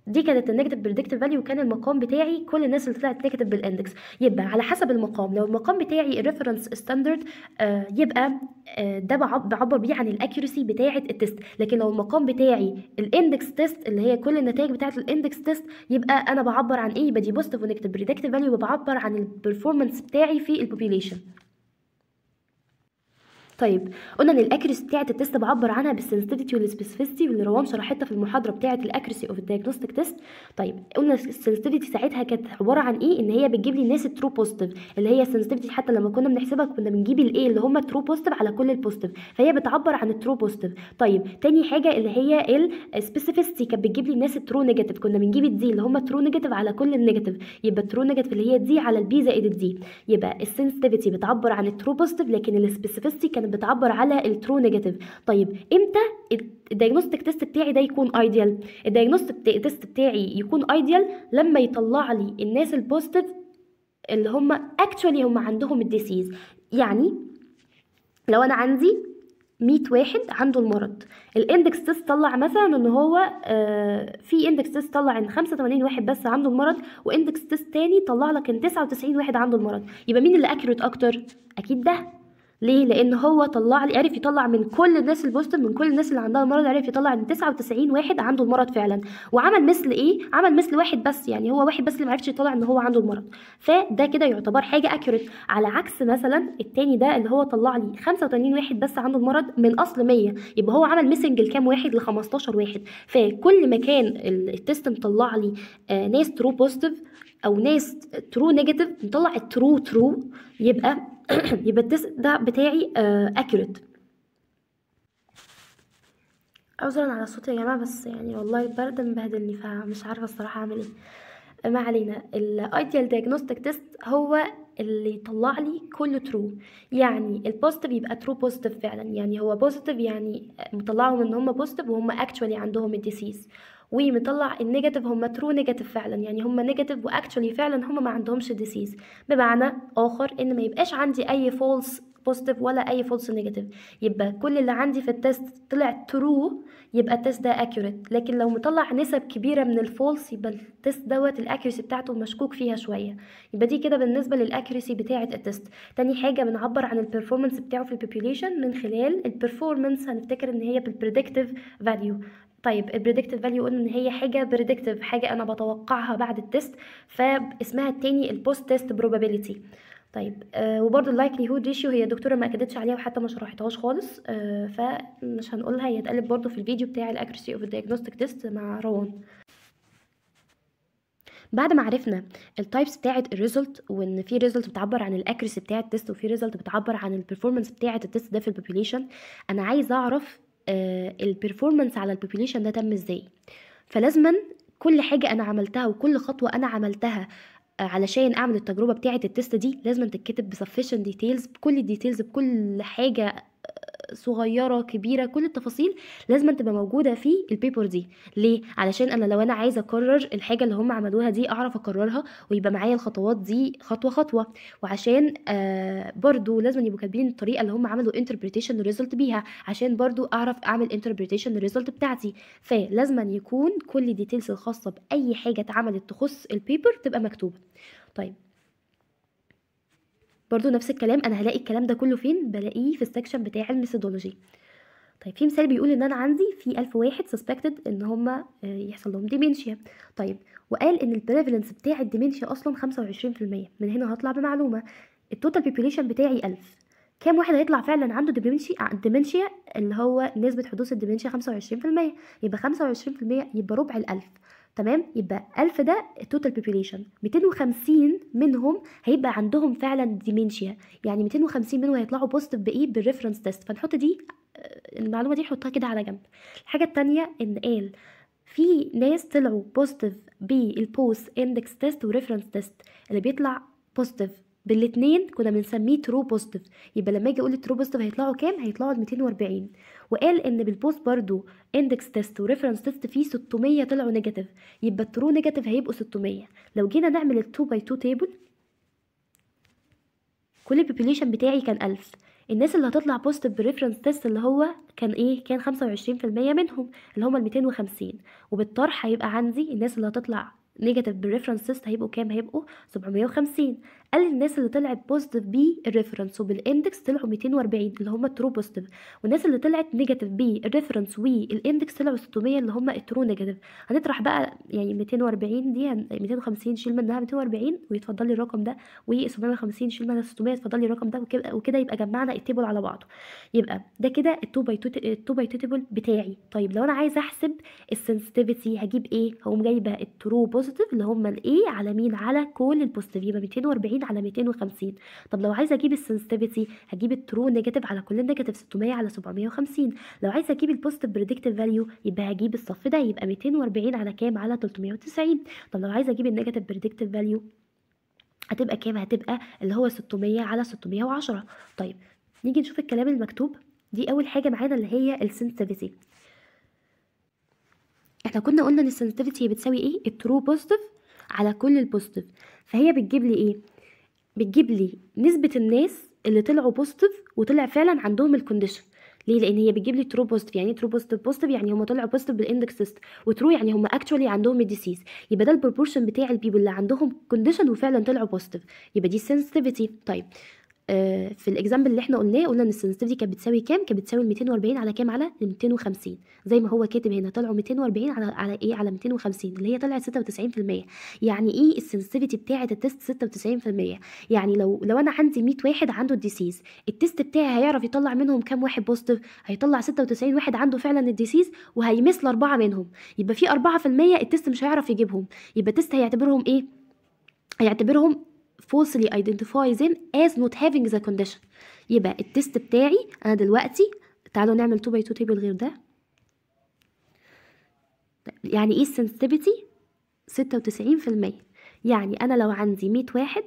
[SPEAKER 1] دي كانت النيجاتيف بريدكتيف فاليو وكان المقام بتاعي كل الناس اللي طلعت نيجاتيف بالاندكس يبقى على حسب المقام لو المقام بتاعي الريفرنس ستاندرد آه يبقى آه ده بعبر بيه عن الاكيورسي بتاعه التيست لكن لو المقام بتاعي الاندكس تيست اللي هي كل النتائج بتاعه الاندكس تيست يبقى انا بعبر عن ايه بدي بوزيتيف ونيجاتيف بريدكتيف فاليو بعبر عن البرفورمانس بتاعي في البوبيليشن طيب قلنا ان الاكريسي بتاعه التيست بعبر عنها بالسنسيتيفيتي والسبيسيفيتي واللي روان شرحتها في المحاضره بتاعه الاكريسي اوف الدايجنوستيك تيست طيب قلنا السنسيتيفيتي ساعتها كانت عباره عن ايه ان هي بتجيب لي الناس الترو بوزيتيف اللي هي السنسيتيفيتي حتى لما كنا بنحسبها كنا بنجيب الايه اللي هم الترو بوزيتيف على كل البوزيتيف فهي بتعبر عن الترو بوزيتيف طيب تاني حاجه اللي هي السبيسيفيتي كانت بتجيب لي الناس الترو نيجاتيف كنا بنجيب الدي اللي هم ترو نيجاتيف على كل النيجاتيف يبقى الترو نيجاتيف اللي هي دي على البي زائد الدي يبقى السنسيتيفيتي بتعبر عن الترو بوزيتيف لكن السبيسيفيتي كانت بتعبر على الترو نيجاتيف طيب امتى الدايجنوستيك تيست بتاعي ده يكون ايديال الدايجنوستيك تيست بتاعي يكون ايديال لما يطلع لي الناس البوزيتيف اللي هم اكشولي هم عندهم الديسيز يعني لو انا عندي 100 واحد عنده المرض الاندكس تيست طلع مثلا ان هو آه، في اندكس تيست طلع ان 85 واحد بس عنده المرض واندكس تيست تاني طلع لك ان 99 واحد عنده المرض يبقى مين اللي اكيوريت اكتر اكيد ده ليه لان هو طلع لي عرف يطلع من كل الناس البوست من كل الناس اللي عندها المرض عرف يطلع ان 99 واحد عنده المرض فعلا وعمل مثل ايه عمل مثل واحد بس يعني هو واحد بس اللي معرفش يطلع ان هو عنده المرض فده كده يعتبر حاجه اكيوريت على عكس مثلا التاني ده اللي هو طلع لي 85 واحد بس عنده المرض من اصل 100 يبقى هو عمل ميسنج لكام واحد ل 15 واحد فكل ما كان التيست مطلع لي آه، ناس ترو بوزيتيف او ناس ترو نيجاتيف مطلع الترو ترو يبقى يبقى التست ده بتاعي اكيوريت آه، عذرا على صوتي يا جماعه بس يعني والله البرد مبهدلني فمش عارفه الصراحه اعمل ايه آه، ما علينا الايديال دايجنوستيك تيست هو اللي يطلع لي كله ترو يعني البوزيتيف يبقى ترو بوزيتيف فعلا يعني هو بوزيتيف يعني مطلعهم آه، ان هم بوزيتيف وهم اكشولي عندهم الديسيز ومطلع النيجاتيف هم ترو نيجاتيف فعلا يعني هم نيجاتيف واكشولي فعلا هم ما عندهمش ديسيز بمعنى اخر ان ما يبقاش عندي اي فولس بوزيتيف ولا اي فولس نيجاتيف يبقى كل اللي عندي في التست طلع ترو يبقى التست ده اكيوريت لكن لو مطلع نسب كبيره من الفولس يبقى التست دوت الاكيوريسي بتاعته مشكوك فيها شويه يبقى دي كده بالنسبه للاكيوريسي بتاعه التست تاني حاجه بنعبر عن البرفورمانس بتاعه في البوبوليشن من خلال البرفورمانس هنفتكر ان هي بالبريدكتيف فاليو طيب البريدكتيف فاليو قلنا ان هي حاجه بريدكتيف حاجه انا بتوقعها بعد التست فاسمها التاني البوست تيست بروبابيلتي طيب آه وبرده اللايكلي هود ريشيو هي الدكتوره ما اكدتش عليها وحتى ما شرحتهاش خالص آه فمش هنقولها هي اتقالت برده في الفيديو بتاع الاكريسي اوف الدياجنوستيك تيست مع روان بعد ما عرفنا التايبس بتاعه الريزلت وان في ريزلت بتعبر عن الاكريسي بتاعه التيست وفي ريزلت بتعبر عن البرفورمانس بتاعه التيست ده في البوبوليشن انا عايزه اعرف آه، البرفورمانس على البوبوليشن ده تم ازاي فلازما كل حاجه انا عملتها وكل خطوه انا عملتها آه، علشان اعمل التجربه بتاعه التست دي لازم تتكتب بسفيشن ديتيلز بكل الديتيلز بكل حاجه صغيره كبيره كل التفاصيل لازم تبقى موجوده في البيبر دي ليه علشان انا لو انا عايزه اكرر الحاجه اللي هم عملوها دي اعرف اكررها ويبقى معايا الخطوات دي خطوه خطوه وعشان آه برضو لازم يبقوا كاتبين الطريقه اللي هم عملوا انتربريتيشن ريزلت بيها عشان برضو اعرف اعمل انتربريتيشن ريزلت بتاعتي فلازم يكون كل الديتيلز الخاصه باي حاجه اتعملت تخص البيبر تبقى مكتوبه طيب برضو نفس الكلام انا هلاقي الكلام ده كله فين بلاقيه في السكشن بتاع الميثودولوجي طيب في مثال بيقول ان انا عندي في ألف واحد سسبكتد ان هما آه، يحصل لهم ديمنشيا طيب وقال ان البريفالنس بتاع الديمنشيا اصلا 25% من هنا هطلع بمعلومه التوتال بوبوليشن بتاعي ألف كام واحد هيطلع فعلا عنده ديمنشيا الديمنشيا آه، اللي هو نسبه حدوث الديمنشيا 25% يبقى 25% يبقى ربع الألف تمام يبقى 1000 ده التوتال بوبيليشن 250 منهم هيبقى عندهم فعلا ديمنشيا يعني 250 منهم هيطلعوا بوزيتيف بايه بالريفرنس تيست فنحط دي آه، المعلومه دي نحطها كده على جنب الحاجه الثانيه ان قال في ناس طلعوا بوزيتيف بالبوست اندكس تيست وريفرنس تيست اللي بيطلع بوزيتيف بالاتنين كنا بنسميه ترو بوزيتيف يبقى لما اجي اقول ترو بوزيتيف هيطلعوا كام هيطلعوا 240 وقال ان بالبوست برضو اندكس تيست وريفرنس تيست فيه 600 طلعوا نيجاتيف يبقى الترو نيجاتيف هيبقوا 600 لو جينا نعمل ال 2 باي 2 تيبل كل البوبيليشن بتاعي كان 1000 الناس اللي هتطلع بوست بريفرنس تيست اللي هو كان ايه كان 25% منهم اللي هم ال 250 وبالطرح هيبقى عندي الناس اللي هتطلع نيجاتيف بالريفرنس تيست هيبقوا كام هيبقوا 750 قال الناس اللي طلعت بوزيتيف بي الريفرنس وبالاندكس طلعوا 240 اللي هم الترو بوزيتيف والناس اللي طلعت نيجاتيف بي الريفرنس والاندكس طلعوا 600 اللي هم الترو نيجاتيف هنطرح بقى يعني 240 دي 250 شيل منها 240 ويتفضل لي الرقم ده و750 شيل منها 600 يتفضل لي الرقم ده وكده يبقى جمعنا التيبل على بعضه يبقى ده كده ال باي 2 باي 2 تيبل بتاعي طيب لو انا عايزه احسب السنسيتيفيتي هجيب ايه هقوم جايبه الترو بوزيتيف اللي هم الايه على مين على كل البوزيتيف يبقى 240 نيجاتيف على 250 طب لو عايزه اجيب السنسيتيفيتي هجيب الترو نيجاتيف على كل نيجاتيف 600 على 750 لو عايزه اجيب البوزيتيف بريدكتيف فاليو يبقى هجيب الصف ده يبقى 240 على كام على 390 طب لو عايزه اجيب النيجاتيف بريدكتيف فاليو هتبقى كام هتبقى اللي هو 600 على 610 طيب نيجي نشوف الكلام المكتوب دي اول حاجه معانا اللي هي السنسيتيفيتي احنا كنا قلنا ان السنسيتيفيتي بتساوي ايه الترو بوزيتيف على كل البوزيتيف فهي بتجيب لي ايه بتجيب لي نسبه الناس اللي طلعوا بوزيتيف وطلع فعلا عندهم الكونديشن ليه لان هي بتجيب لي ترو بوزيتيف يعني ترو بوزيتيف بوزيتيف يعني هم طلعوا بوزيتيف بالاندكس تيست وترو يعني هم اكشولي عندهم الديسيز يبقى ده البروبورشن بتاع البيبل اللي عندهم كونديشن وفعلا طلعوا بوزيتيف يبقى دي سنسيتيفيتي طيب آه، في الاكزامبل اللي احنا قلناه قلنا ان السنسيتيفيتي كانت بتساوي كام كانت بتساوي 240 على كام على 250 زي ما هو كاتب هنا طلعوا 240 على على ايه على 250 اللي هي طلعت 96% يعني ايه السنسيتيفيتي بتاعه التست 96% يعني لو لو انا عندي 100 واحد عنده الديسيز التست بتاعي هيعرف يطلع منهم كام واحد بوزيتيف هيطلع 96 واحد عنده فعلا الديسيز وهيمس اربعه منهم يبقى في 4% التست مش هيعرف يجيبهم يبقى التست هيعتبرهم ايه هيعتبرهم falsely identify them as not having the condition يبقى التست بتاعي انا دلوقتي تعالوا نعمل 2 by 2 table غير ده يعني ايه sensitivity 96% يعني انا لو عندي 100 واحد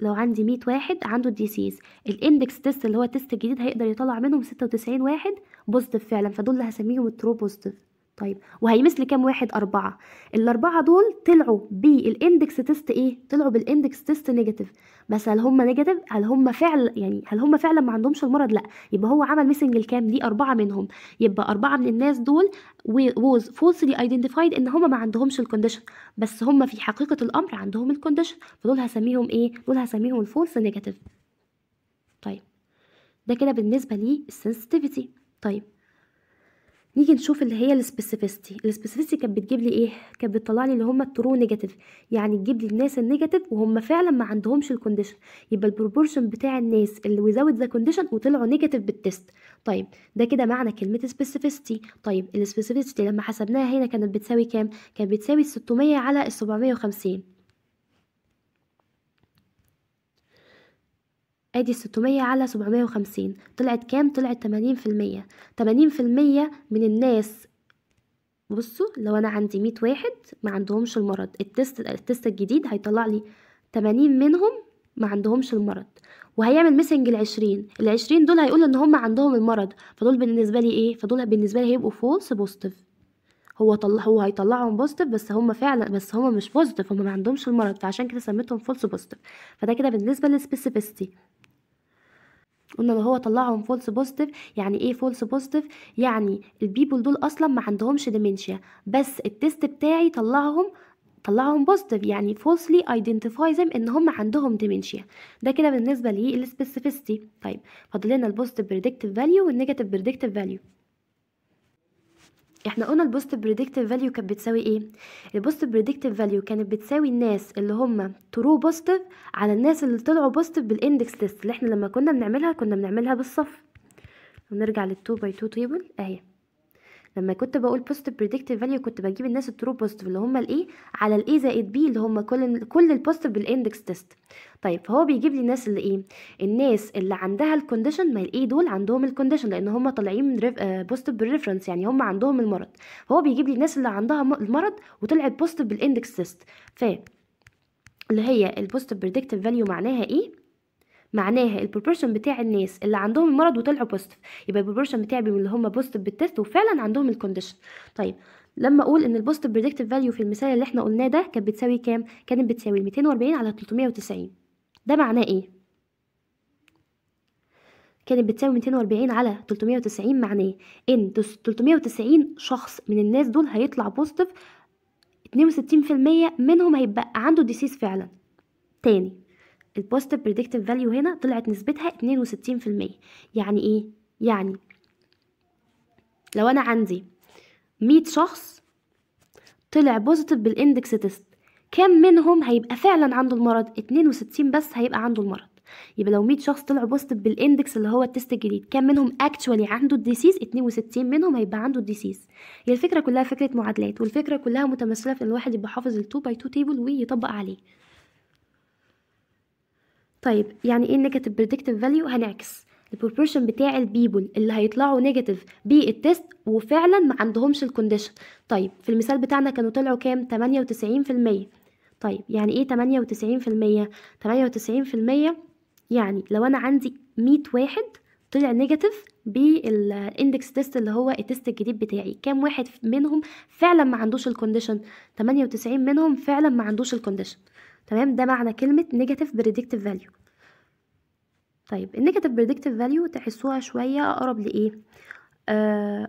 [SPEAKER 1] لو عندي 100 واحد عنده الديسيز الاندكس تيست اللي هو التيست الجديد هيقدر يطلع منهم 96 واحد بوزيتيف فعلا فدول اللي هسميهم الترو بوزيتيف طيب وهيمس لي كام واحد أربعة الأربعة دول طلعوا بالاندكس تيست إيه؟ طلعوا بالاندكس تيست نيجاتيف بس هل هم نيجاتيف؟ هل هم فعلا يعني هل هم فعلا ما عندهمش المرض؟ لأ يبقى هو عمل ميسنج الكام دي أربعة منهم يبقى أربعة من الناس دول was falsely identified إن هم ما عندهمش الكونديشن بس هم في حقيقة الأمر عندهم الكونديشن فدول هسميهم إيه؟ دول هسميهم الفولس نيجاتيف طيب ده كده بالنسبة للسنسيتيفيتي طيب نيجي نشوف اللي هي السبيسيفيستي السبيسيفيستي كانت بتجيب لي ايه كانت بتطلع لي اللي هم الترو نيجاتيف يعني تجيب لي الناس النيجاتيف وهم فعلا ما عندهمش الكونديشن يبقى البروبورشن بتاع الناس اللي ويزاوت ذا كونديشن وطلعوا نيجاتيف بالتيست طيب ده كده معنى كلمه سبيسيفيستي طيب السبيسيفيستي لما حسبناها هنا كانت بتساوي كام كانت بتساوي 600 على 750 ادي 600 على 750 طلعت كام طلعت 80% 80% من الناس بصوا لو انا عندي 100 واحد ما عندهمش المرض التست التست الجديد هيطلع لي 80 منهم ما عندهمش المرض وهيعمل ميسنج ال20 ال20 دول هيقول ان هم عندهم المرض فدول بالنسبه لي ايه فدول بالنسبه لي هيبقوا فولس بوزيتيف هو طلع هو هيطلعهم بوزيتيف بس هم فعلا بس هم مش بوزيتيف هم ما عندهمش المرض فعشان كده سميتهم فولس بوزيتيف فده كده بالنسبه للسبيسيفيستي قلنا ما هو طلعهم فولس بوزيتيف يعني ايه فولس بوزيتيف يعني البيبل دول اصلا ما عندهمش ديمنشيا بس التست بتاعي طلعهم طلعهم بوزيتيف يعني فولسلي ايدنتيفاي them ان هم عندهم ديمنشيا ده كده بالنسبه للسبيسيفيستي طيب فاضل لنا البوزيتيف بريدكتيف فاليو والنيجاتيف بريدكتيف فاليو احنا قلنا البوست بريدكتيف فاليو كانت بتساوي ايه البوست بريدكتيف فاليو كانت بتساوي الناس اللي هم ترو بوزيتيف على الناس اللي طلعوا بوزيتيف بالاندكس ليست اللي احنا لما كنا بنعملها كنا بنعملها بالصف ونرجع للتو باي تو تيبل اهي لما كنت بقول بوست بريدكتيف فاليو كنت بجيب الناس الترو بوزيتيف اللي هم الايه على الاي زائد بي اللي هم كل كل البوست بالاندكس تيست طيب فهو بيجيب لي الناس اللي ايه الناس اللي عندها الكونديشن ما الايه دول عندهم الكونديشن لان هم طالعين من بوست بالريفرنس يعني هم عندهم المرض هو بيجيب لي الناس اللي عندها المرض وطلعت بوست بالاندكس تيست ف اللي هي البوست بريدكتيف فاليو معناها ايه معناها البروبورشن بتاع الناس اللي عندهم المرض وطلعوا بوزيتيف يبقى البروبورشن بتاعي اللي هم بوزيتيف بالتيست وفعلا عندهم الكونديشن طيب لما اقول ان البوزيتيف بريدكتيف فاليو في المثال اللي احنا قلناه ده كانت بتساوي كام كانت بتساوي 240 على 390 ده معناه ايه كانت بتساوي 240 على 390 معناه ان 390 شخص من الناس دول هيطلع بوزيتيف 62% منهم هيبقى عنده ديسيز فعلا تاني البوزيتيف بريدكتيف فاليو هنا طلعت نسبتها 62% يعني ايه يعني لو انا عندي 100 شخص طلع بوزيتيف بالاندكس تيست كم منهم هيبقى فعلا عنده المرض 62 بس هيبقى عنده المرض يبقى لو 100 شخص طلعوا بوزيتيف بالاندكس اللي هو التيست الجديد كم منهم اكشوالي عنده الديسيز 62 منهم هيبقى عنده الديسيز هي الفكره كلها فكره معادلات والفكره كلها متمثله في ان الواحد يبقى حافظ ال2 باي 2 تيبل ويطبق عليه طيب يعني ايه negative predictive value هنعكس البروبورشن بتاع البيبل اللي هيطلعوا نيجاتيف بالتيست وفعلا ما عندهمش الكونديشن طيب في المثال بتاعنا كانوا طلعوا كام 98% طيب يعني ايه 98% 98% يعني لو انا عندي 100 واحد طلع نيجاتيف بالاندكس تيست اللي هو التيست الجديد بتاعي كام واحد منهم فعلا ما عندوش الكونديشن 98 منهم فعلا ما عندوش الكونديشن تمام ده معنى كلمة negative predictive value طيب النيجاتيف predictive value تحسوها شوية أقرب لإيه آه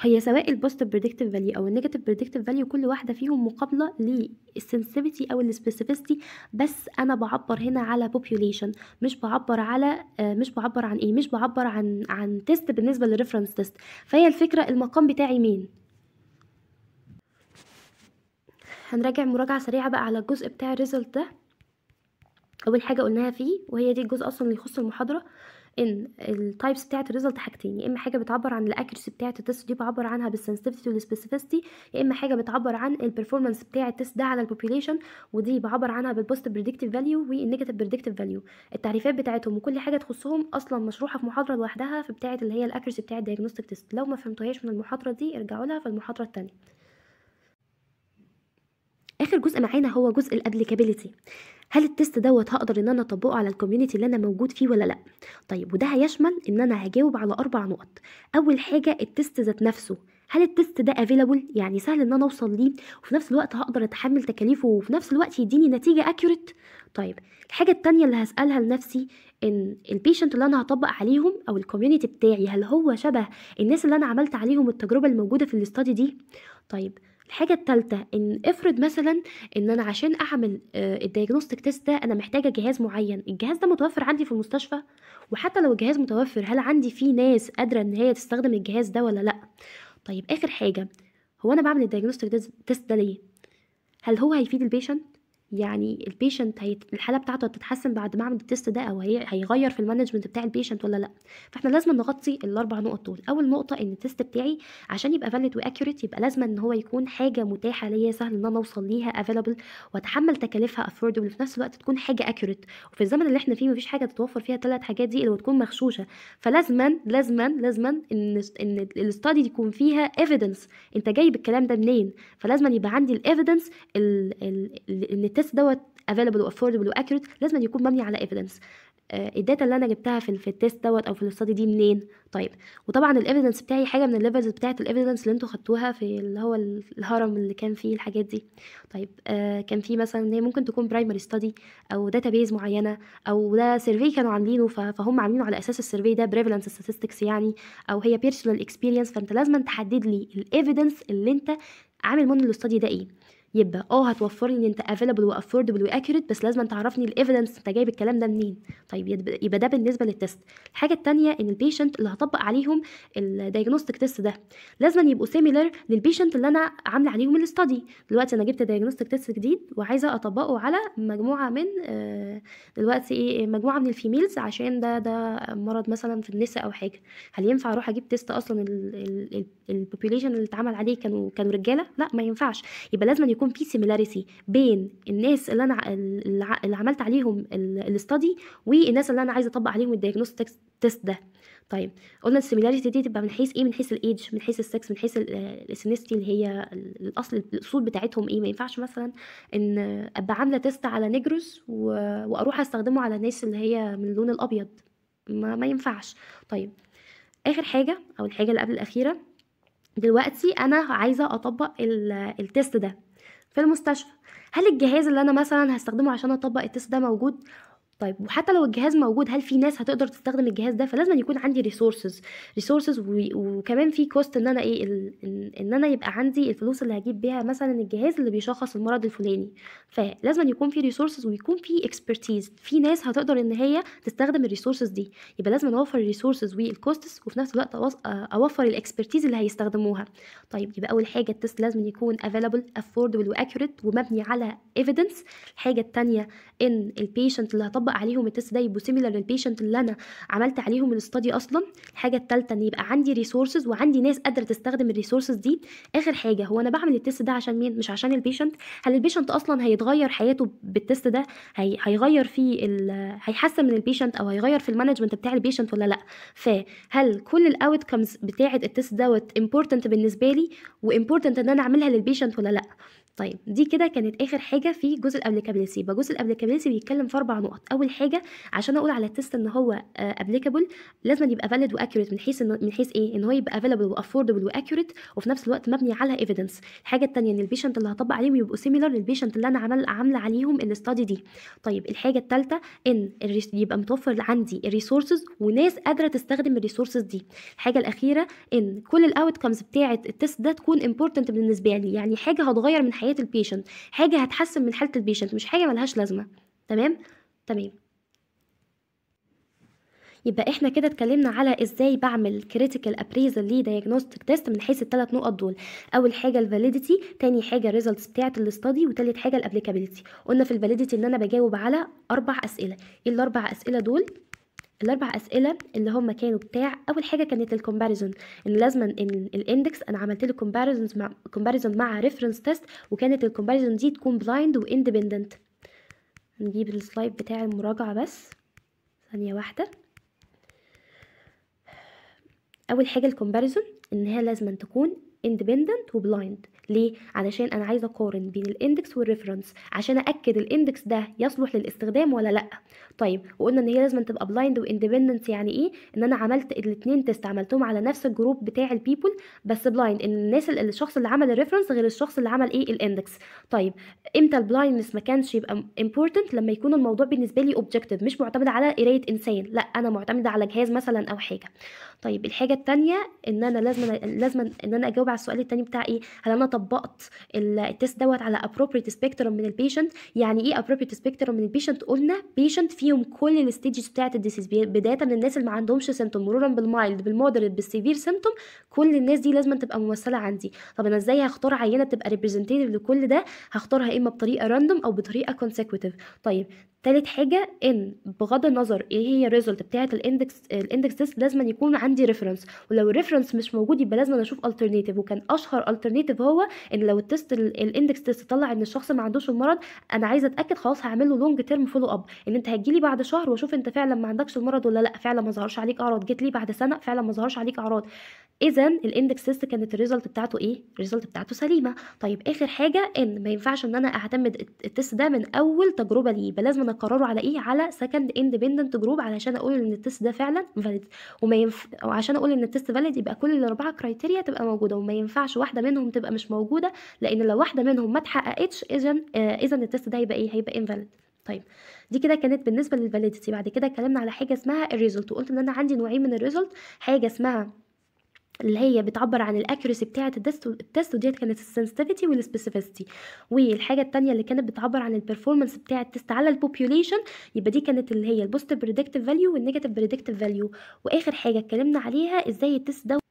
[SPEAKER 1] هي سواء البوست predictive value أو النيجاتيف predictive value كل واحدة فيهم مقابلة للسنسيفيتي أو السبيسيفيستي بس أنا بعبر هنا على population مش بعبر على آه مش بعبر عن إيه مش بعبر عن عن تيست بالنسبة للريفرنس تيست فهي الفكرة المقام بتاعي مين هنراجع مراجعة سريعة بقى على الجزء بتاع الريزلت ده اول حاجة قلناها فيه وهي دي الجزء اصلا اللي يخص المحاضرة ان التايبس بتاعه الريزلت حاجتين يا اما حاجه بتعبر عن الاكيرسي بتاعه التيست دي بعبر عنها بالسنسيتيفيتي والسبيسيفيستي يا اما حاجه بتعبر عن البرفورمانس بتاع التيست ده على البوبوليشن ودي بعبر عنها بالبوست بريدكتيف فاليو والنيجاتيف بريدكتيف فاليو التعريفات بتاعتهم وكل حاجه تخصهم اصلا مشروحه في محاضره لوحدها في بتاعه اللي هي الاكيرسي بتاعه الديagnostic تيست لو ما فهمتوهاش من المحاضره دي ارجعوا لها في المحاضره الثانيه اخر جزء معانا هو جزء الابليكابيليتي هل التست دوت هقدر ان انا اطبقه على الكوميونتي اللي انا موجود فيه ولا لا طيب وده هيشمل ان انا هجاوب على اربع نقط اول حاجه التست ذات نفسه هل التست ده افيلابل يعني سهل ان انا اوصل ليه وفي نفس الوقت هقدر اتحمل تكاليفه وفي نفس الوقت يديني نتيجه اكيوريت طيب الحاجه الثانيه اللي هسالها لنفسي ان البيشنت اللي انا هطبق عليهم او الكوميونتي بتاعي هل هو شبه الناس اللي انا عملت عليهم التجربه الموجوده في الاستادي دي طيب الحاجة التالتة إن افرض مثلا إن أنا عشان أعمل آه، الدياجنوستيك تيست ده أنا محتاجة جهاز معين الجهاز ده متوفر عندي في المستشفى وحتى لو الجهاز متوفر هل عندي في ناس قادرة إن هي تستخدم الجهاز ده ولا لأ طيب آخر حاجة هو أنا بعمل الدياجنوستيك تيست ده ليه هل هو هيفيد البيشنت يعني البيشنت هي الحاله بتاعته هتتحسن بعد ما اعمل التيست ده او هي هيغير في المانجمنت بتاع البيشنت ولا لا فاحنا لازم نغطي الاربع نقط دول اول نقطه ان التيست بتاعي عشان يبقى فاليد واكيوريت يبقى لازم ان هو يكون حاجه متاحه ليا سهل ان انا اوصل ليها افيلبل واتحمل تكاليفها افوردبل في نفس الوقت تكون حاجه اكيوريت وفي الزمن اللي احنا فيه مفيش حاجه تتوفر فيها الثلاث حاجات دي لو تكون مغشوشه فلازما لازما لازما ان ان الاستادي يكون فيها ايفيدنس انت جايب الكلام ده منين فلازما يبقى عندي الايفيدنس ان التست دوت افيلبل وافوردبل واكيوريت لازم يكون مبني على ايفيدنس آه، الداتا اللي انا جبتها في في التيست دوت او في الاستادي دي منين طيب وطبعا الايفيدنس بتاعي حاجه من الليفلز بتاعه الايفيدنس اللي انتوا خدتوها في اللي هو الهرم اللي كان فيه الحاجات دي طيب آه كان فيه مثلا هي ممكن تكون برايمري ستادي او بيز معينه او ده سيرفي كانوا عاملينه فهم عاملينه على اساس السيرفي ده بريفالنس statistics يعني او هي بيرسونال اكسبيرينس فانت لازم تحدد لي الايفيدنس اللي انت عامل من الاستادي ده ايه يبقى اه هتوفر لي ان انت افيلبل وافوردبل واكيوريت بس لازم تعرفني الايفيدنس انت جايب الكلام ده منين طيب يبقى ده بالنسبه للتست الحاجه الثانيه ان البيشنت اللي هطبق عليهم الدايجنوستيك تيست ده لازم يبقوا سيميلر للبيشنت اللي انا عامله عليهم الاستدي دلوقتي انا جبت دايجنوستيك تيست جديد وعايزه اطبقه على مجموعه من آه، دلوقتي إيه،, ايه مجموعه من الفيميلز عشان ده ده مرض مثلا في النساء او حاجه هل ينفع اروح اجيب تيست اصلا البوبيوليشن اللي اتعمل عليه كانوا كانوا رجاله لا ما ينفعش يبقى لازم يكون يكون في سيميلاريتي بين الناس اللي انا اللي عملت عليهم الاستادي والناس اللي انا عايزه اطبق عليهم الدايجنوستيك تيست ده طيب قلنا السيميلاريتي دي تبقى من حيث ايه من حيث الايدج من حيث السكس من حيث الاسنستي اللي هي الاصل الاصول بتاعتهم ايه ما ينفعش مثلا ان ابقى عامله تيست على نيجروس واروح استخدمه على الناس اللي هي من اللون الابيض ما, ما ينفعش طيب اخر حاجه او الحاجه اللي قبل الاخيره دلوقتي انا عايزه اطبق التيست ده في المستشفى هل الجهاز اللي انا مثلا هستخدمه عشان اطبق التست ده موجود طيب وحتى لو الجهاز موجود هل في ناس هتقدر تستخدم الجهاز ده فلازم يكون عندي ريسورسز ريسورسز وكمان في كوست ان انا ايه ان انا يبقى عندي الفلوس اللي هجيب بيها مثلا الجهاز اللي بيشخص المرض الفلاني فلازم يكون في ريسورسز ويكون في اكسبرتيز في ناس هتقدر ان هي تستخدم الريسورسز دي يبقى لازم اوفر الريسورسز والكوستس وفي نفس الوقت اوفر الاكسبرتيز اللي هيستخدموها طيب يبقى اول حاجه التست لازم يكون افيلبل افوردبل واكيوريت ومبني على ايفيدنس الحاجه الثانيه ان البيشنت اللي اطبق عليهم التست ده يبقوا سيميلر للبيشنت اللي انا عملت عليهم الاستادي اصلا الحاجه الثالثه ان يبقى عندي ريسورسز وعندي ناس قادره تستخدم الريسورسز دي اخر حاجه هو انا بعمل التست ده عشان مين مش عشان البيشنت هل البيشنت اصلا هيتغير حياته بالتست ده هي... هيغير في ال... هيحسن من البيشنت او هيغير في المانجمنت بتاع البيشنت ولا لا فهل كل الاوت كمز بتاعه التست دوت امبورتنت بالنسبه لي وامبورتنت ان انا اعملها للبيشنت ولا لا طيب دي كده كانت اخر حاجه في جزء الابليكابيلتي يبقى جزء الابليكابيلتي بيتكلم في اربع نقط اول حاجه عشان اقول على التيست ان هو ابليكابل آه، لازم يبقى فاليد واكيوريت من حيث من حيث ايه ان هو يبقى افيلبل وافوردبل واكيوريت وفي نفس الوقت مبني على ايفيدنس الحاجه الثانيه ان البيشنت اللي هطبق عليهم يبقوا سيميلر للبيشنت اللي انا عامل عامله عليهم الاستادي دي طيب الحاجه الثالثه ان يبقى متوفر عندي الريسورسز وناس قادره تستخدم الريسورسز دي الحاجه الاخيره ان كل الاوت كمز بتاعه التيست ده تكون امبورتنت بالنسبه لي يعني حاجه هتغير من حياتي حياه البيشنت حاجه هتحسن من حاله البيشنت مش حاجه ملهاش لازمه تمام تمام يبقى احنا كده اتكلمنا على ازاي بعمل كريتيكال ابريزل لي دايجنوستيك تيست من حيث الثلاث نقط دول اول حاجه الفاليديتي تاني حاجه الريزلتس بتاعه الاستادي وتالت حاجه الابليكابيلتي قلنا في الفاليديتي ان انا بجاوب على اربع اسئله ايه الاربع اسئله دول الاربع اسئله اللي هم كانوا بتاع اول حاجه كانت الكومباريزون ان لازما ان الاندكس انا عملت له كومباريزون مع كومباريزون مع ريفرنس تيست وكانت الكومباريزون دي تكون بلايند واندبندنت نجيب السلايد بتاع المراجعه بس ثانيه واحده اول حاجه الكومباريزون ان هي لازما تكون اندبندنت وبلايند ليه علشان انا عايزه اقارن بين الاندكس والريفرنس عشان اكد الاندكس ده يصلح للاستخدام ولا لا طيب وقلنا ان هي لازم تبقى بلايند واندبندنت يعني ايه ان انا عملت الاثنين تيست عملتهم على نفس الجروب بتاع البيبل بس بلايند ان الناس الشخص اللي عمل الريفرنس غير الشخص اللي عمل ايه الاندكس طيب امتى البلايندنس ما كانش يبقى امبورتنت لما يكون الموضوع بالنسبه لي اوبجكتيف مش معتمد على قرايه انسان لا انا معتمده على جهاز مثلا او حاجه طيب الحاجه الثانيه ان انا لازم لازم ان انا اجاوب على السؤال الثاني بتاع ايه هل انا طبقت التست دوت على appropriate spectrum من البيشنت يعني ايه appropriate spectrum من البيشنت قلنا بيشنت فيهم كل الستيجز بتاعه الديسيز بدايه من الناس اللي ما عندهمش سيمتوم مرورا بالمايلد بالمودريت بالسيفير سيمتوم كل الناس دي لازم تبقى ممثله عندي طب انا ازاي هختار عينه تبقى ريبريزنتيف لكل ده هختارها اما بطريقه راندوم او بطريقه كونسيكوتيف طيب تالت حاجه ان بغض النظر ايه هي الريزلت بتاعه الاندكس الاندكس تيست لازم يكون عندي ريفرنس ولو الريفرنس مش موجود يبقى لازم اشوف الترنيتيف وكان اشهر الترنيتيف هو ان لو التست الاندكس تيست طلع ان الشخص ما عندوش المرض انا عايزه اتاكد خلاص هعمل له لونج تيرم فولو اب ان انت هتجيلي بعد شهر واشوف انت فعلا ما عندكش المرض ولا لا فعلا ما ظهرش عليك اعراض جيت لي بعد سنه فعلا ما ظهرش عليك اعراض اذا الاندكس تيست كانت الريزلت بتاعته ايه الريزلت بتاعته سليمه طيب اخر حاجه ان ما ينفعش ان انا اعتمد التيست ده من اول تجربه ليه بلازم لازم اقرره على ايه على سكند اندبندنت جروب علشان اقول ان التيست ده فعلا فاليد وما ينف... او عشان اقول ان التيست فاليد يبقى كل الاربعه كرايتيريا تبقى موجوده وما ينفعش واحده منهم تبقى مش موجوده لان لو واحده منهم ما اتحققتش اذا آه، اذا التيست ده هيبقى ايه هيبقى انفاليد طيب دي كده كانت بالنسبه للفاليديتي بعد كده اتكلمنا على حاجه اسمها الريزلت وقلت ان انا عندي نوعين من الريزلت حاجه اسمها اللي هي بتعبر عن الاكيوريسي بتاعه التست وديت كانت السنسيتيفيتي والسبيسيفيسيتي والحاجه الثانيه اللي كانت بتعبر عن البرفورمانس بتاعه التست على البوبوليشن يبقى دي كانت اللي هي البوست بريدكتيف فاليو والنيجاتيف بريدكتيف فاليو واخر حاجه اتكلمنا عليها ازاي التست ده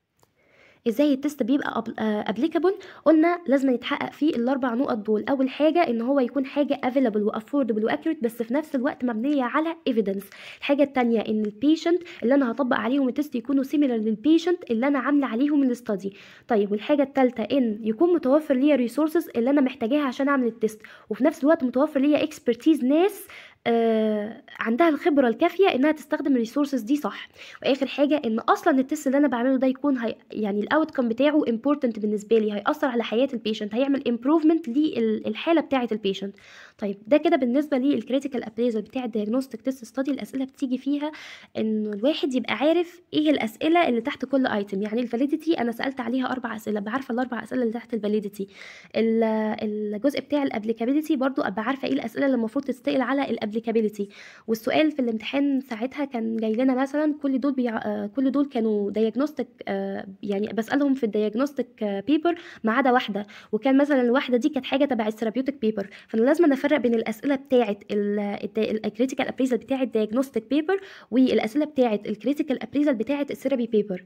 [SPEAKER 1] ازاي التست بيبقى ابليكابل آه، قلنا لازم يتحقق فيه الاربع نقط دول اول حاجه ان هو يكون حاجه افيلابل وافوردبل واكيوريت بس في نفس الوقت مبنيه على ايفيدنس الحاجه الثانيه ان البيشنت اللي انا هطبق عليهم التست يكونوا سيميلر للبيشنت اللي انا عامله عليهم الاستدي طيب والحاجه الثالثه ان يكون متوفر ليا ريسورسز اللي انا محتاجاها عشان اعمل التست وفي نفس الوقت متوفر ليا اكسبرتيز ناس آه، عندها الخبره الكافيه انها تستخدم الريسورسز دي صح واخر حاجه ان اصلا التست اللي انا بعمله ده يكون هي يعني الاوت كم بتاعه امبورتنت بالنسبه لي هياثر على حياه البيشنت هيعمل امبروفمنت للحاله بتاعه البيشنت طيب ده كده بالنسبه للكريتيكال ابريزل بتاع الدياجنوستيك تيست ستادي الاسئله بتيجي فيها انه الواحد يبقى عارف ايه الاسئله اللي تحت كل ايتم يعني الفاليديتي انا سالت عليها اربع اسئله بعرف الاربع اسئله اللي تحت الفاليديتي الجزء بتاع الابليكابيلتي برضو ابقى عارفه ايه الاسئله اللي المفروض تتسال على الابليكابيلتي والسؤال في الامتحان ساعتها كان جاي لنا مثلا كل دول بيع... كل دول كانوا دياجنوستيك آه، يعني بسالهم في الدياجنوستيك آه، بيبر ما عدا واحده وكان مثلا الواحده دي كانت حاجه تبع الثيرابيوتيك بيبر فانا لازم بفرق بين الاسئله بتاعه الكريتيكال ابريزل بتاعه الدياجنوستيك بيبر والاسئله بتاعه الكريتيكال ابريزل بتاعه الثيرابي بيبر